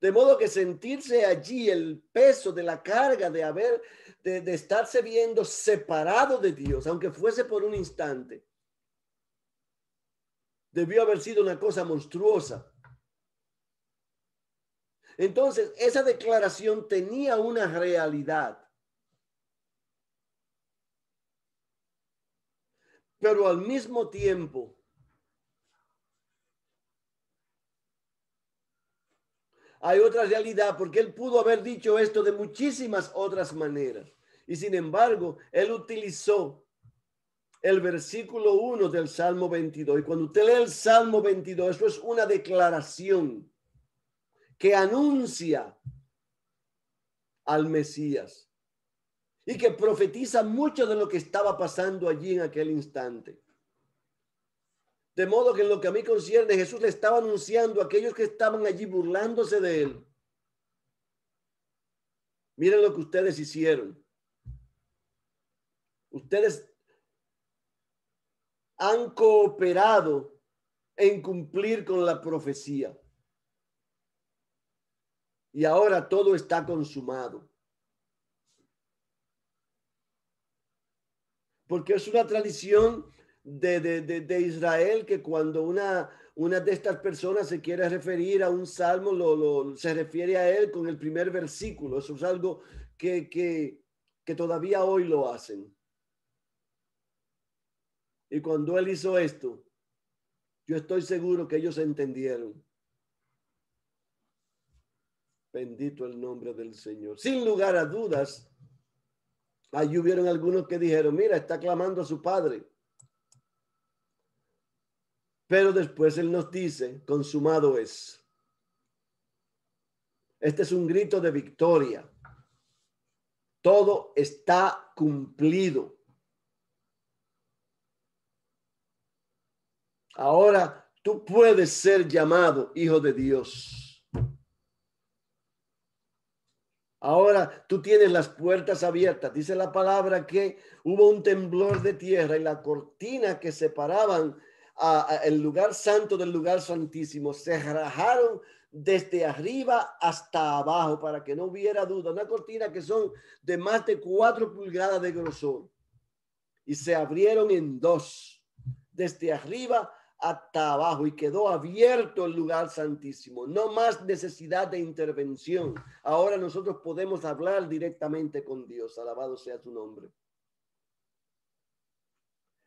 De modo que sentirse allí el peso de la carga de haber, de, estarse viendo separado de Dios, aunque fuese por un instante, debió haber sido una cosa monstruosa. Entonces, esa declaración tenía una realidad. Pero al mismo tiempo, hay otra realidad, porque él pudo haber dicho esto de muchísimas otras maneras. Y sin embargo, él utilizó el versículo 1 del Salmo 22. Y cuando usted lee el Salmo 22, eso es una declaración que anuncia al Mesías y que profetiza mucho de lo que estaba pasando allí en aquel instante. De modo que en lo que a mí concierne, Jesús le estaba anunciando a aquellos que estaban allí burlándose de él. Miren lo que ustedes hicieron. Ustedes han cooperado en cumplir con la profecía. Y ahora todo está consumado. Porque es una tradición de, de, de, Israel que cuando una, una de estas personas se quiere referir a un salmo, lo, se refiere a él con el primer versículo. Eso es algo que, que, todavía hoy lo hacen. Y cuando él hizo esto, yo estoy seguro que ellos entendieron. Bendito el nombre del Señor. Sin lugar a dudas, allí hubieron algunos que dijeron, mira, está clamando a su padre. Pero después Él nos dice, consumado es. Este es un grito de victoria. Todo está cumplido. Ahora tú puedes ser llamado hijo de Dios. Ahora tú tienes las puertas abiertas. Dice la palabra que hubo un temblor de tierra y la cortina que separaban el lugar santo del lugar santísimo, se rajaron desde arriba hasta abajo para que no hubiera duda. Una cortina que son de más de cuatro pulgadas de grosor y se abrieron en dos, desde arriba hasta abajo y quedó abierto el lugar santísimo. No más necesidad de intervención. Ahora nosotros podemos hablar directamente con Dios. Alabado sea tu nombre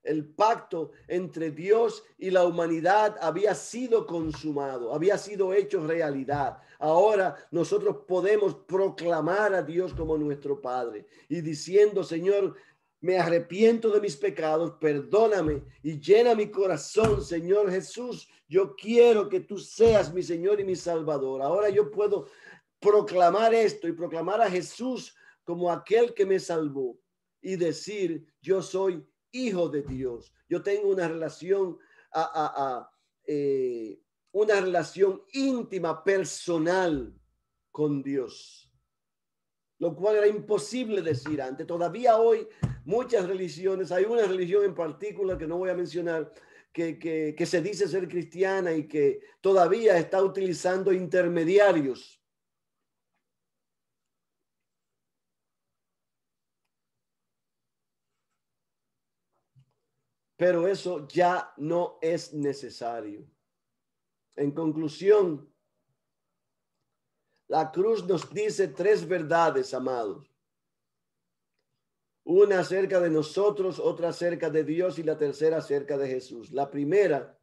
el pacto entre Dios y la humanidad había sido consumado, había sido hecho realidad. Ahora nosotros podemos proclamar a Dios como nuestro Padre y diciendo, Señor, me arrepiento de mis pecados, perdóname y llena mi corazón, Señor Jesús. Yo quiero que tú seas mi Señor y mi Salvador. Ahora yo puedo proclamar esto y proclamar a Jesús como aquel que me salvó y decir, yo soy hijo de Dios. Yo tengo una relación, eh, una relación íntima, personal con Dios, lo cual era imposible decir antes. Todavía hoy muchas religiones, hay una religión en particular que no voy a mencionar, que se dice ser cristiana y que todavía está utilizando intermediarios pero eso ya no es necesario. En conclusión, la cruz nos dice tres verdades, amados. Una acerca de nosotros, otra acerca de Dios y la tercera acerca de Jesús. La primera,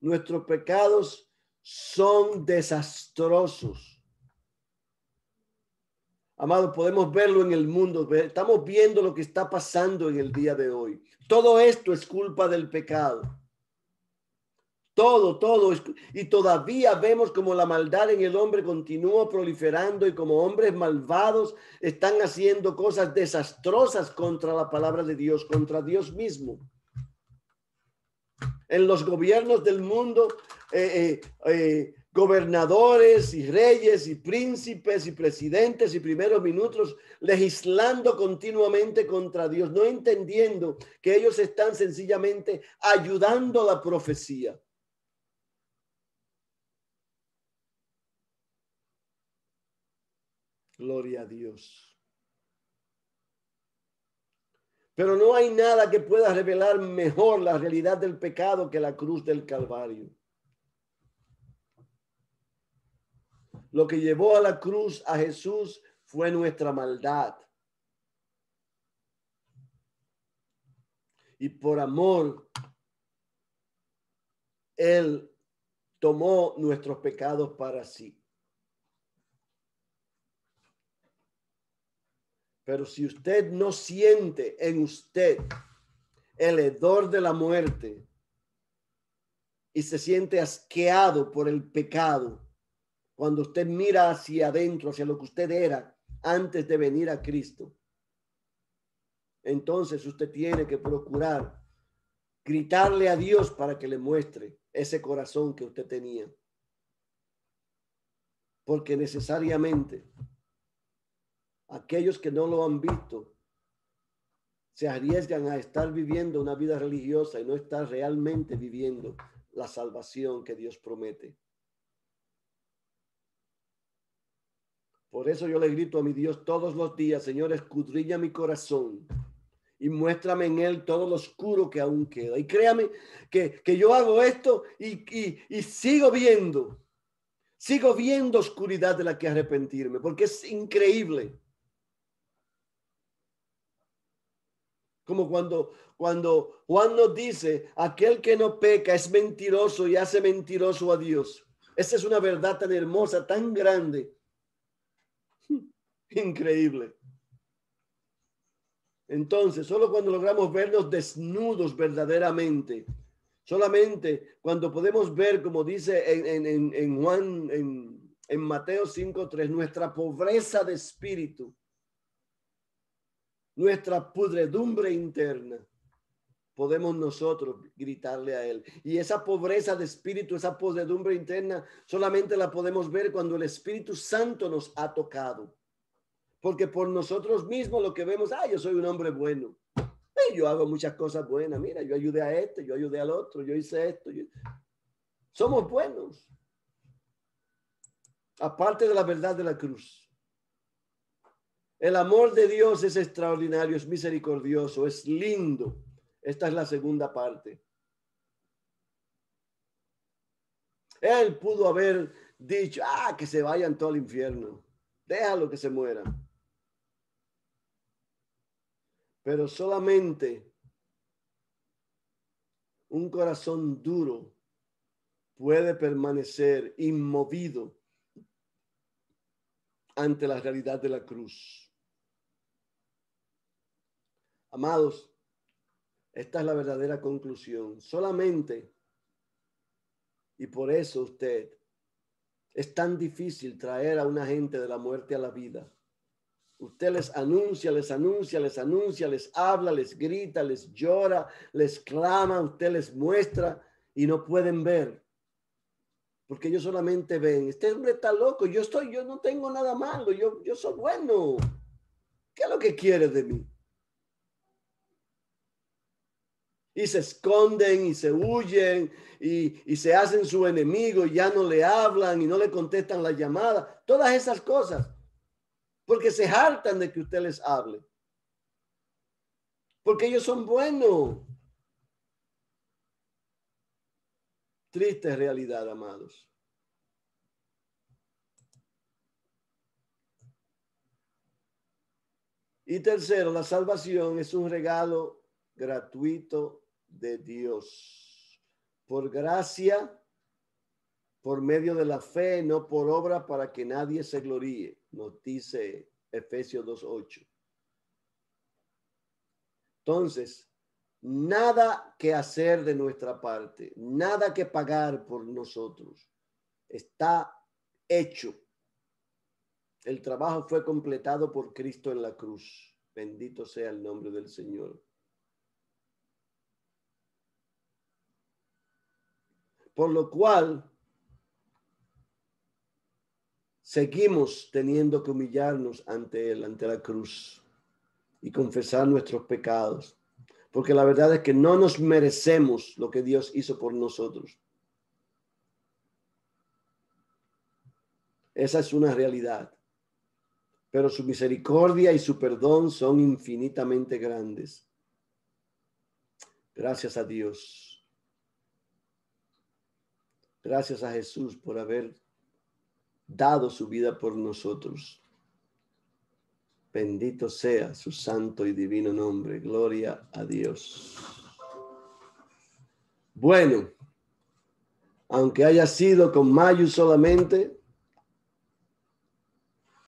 nuestros pecados son desastrosos. Amado, podemos verlo en el mundo. Estamos viendo lo que está pasando en el día de hoy. Todo esto es culpa del pecado. Todo, todo. y todavía vemos como la maldad en el hombre continúa proliferando y como hombres malvados están haciendo cosas desastrosas contra la palabra de Dios, contra Dios mismo. En los gobiernos del mundo eh, eh, eh, gobernadores y reyes y príncipes y presidentes y primeros minutos legislando continuamente contra Dios, no entendiendo que ellos están sencillamente ayudando a la profecía. Gloria a Dios. Pero no hay nada que pueda revelar mejor la realidad del pecado que la cruz del Calvario. Lo que llevó a la cruz a Jesús fue nuestra maldad. Y por amor, Él tomó nuestros pecados para sí. Pero si usted no siente en usted el hedor de la muerte y se siente asqueado por el pecado, cuando usted mira hacia adentro, hacia lo que usted era antes de venir a Cristo, entonces usted tiene que procurar gritarle a Dios para que le muestre ese corazón que usted tenía. Porque necesariamente aquellos que no lo han visto se arriesgan a estar viviendo una vida religiosa y no estar realmente viviendo la salvación que Dios promete. Por eso yo le grito a mi Dios todos los días, Señor, escudriña mi corazón y muéstrame en él todo lo oscuro que aún queda. Y créame que, que yo hago esto y, y, sigo viendo, sigo viendo oscuridad de la que arrepentirme, porque es increíble. Como cuando, cuando Juan nos dice, aquel que no peca es mentiroso y hace mentiroso a Dios. Esa es una verdad tan hermosa, tan grande Increíble. Entonces, solo cuando logramos vernos desnudos verdaderamente, solamente cuando podemos ver, como dice en, Juan, en, en Mateo 5.3, nuestra pobreza de espíritu, nuestra pudredumbre interna, podemos nosotros gritarle a Él. Y esa pobreza de espíritu, esa podredumbre interna, solamente la podemos ver cuando el Espíritu Santo nos ha tocado porque por nosotros mismos lo que vemos, ah, yo soy un hombre bueno, yo hago muchas cosas buenas, mira, yo ayudé a este, yo ayudé al otro, yo hice esto. Somos buenos, aparte de la verdad de la cruz. El amor de Dios es extraordinario, es misericordioso, es lindo. Esta es la segunda parte. Él pudo haber dicho, ah, que se vayan todo al infierno. Déjalo que se mueran. Pero solamente un corazón duro puede permanecer inmovido ante la realidad de la cruz. Amados, esta es la verdadera conclusión. Solamente, y por eso usted, es tan difícil traer a una gente de la muerte a la vida Usted les anuncia, les anuncia, les anuncia, les habla, les grita, les llora, les clama, usted les muestra y no pueden ver. Porque ellos solamente ven, este hombre está loco, yo estoy, yo no tengo nada malo, yo, yo soy bueno. ¿Qué es lo que quiere de mí? y se esconden y se huyen y, y, se hacen su enemigo, ya no le hablan y no le contestan la llamada, todas esas cosas porque se hartan de que usted les hable. Porque ellos son buenos. Triste realidad, amados. Y tercero, la salvación es un regalo gratuito de Dios. Por gracia, por medio de la fe, no por obra para que nadie se gloríe nos dice Efesios 2.8. Entonces, nada que hacer de nuestra parte, nada que pagar por nosotros. Está hecho. El trabajo fue completado por Cristo en la cruz. Bendito sea el nombre del Señor. Por lo cual, seguimos teniendo que humillarnos ante Él, ante la cruz, y confesar nuestros pecados, porque la verdad es que no nos merecemos lo que Dios hizo por nosotros. Esa es una realidad, pero su misericordia y su perdón son infinitamente grandes. Gracias a Dios. Gracias a Jesús por haber dado su vida por nosotros. Bendito sea su santo y divino nombre. Gloria a Dios. Bueno, aunque haya sido con mayo solamente,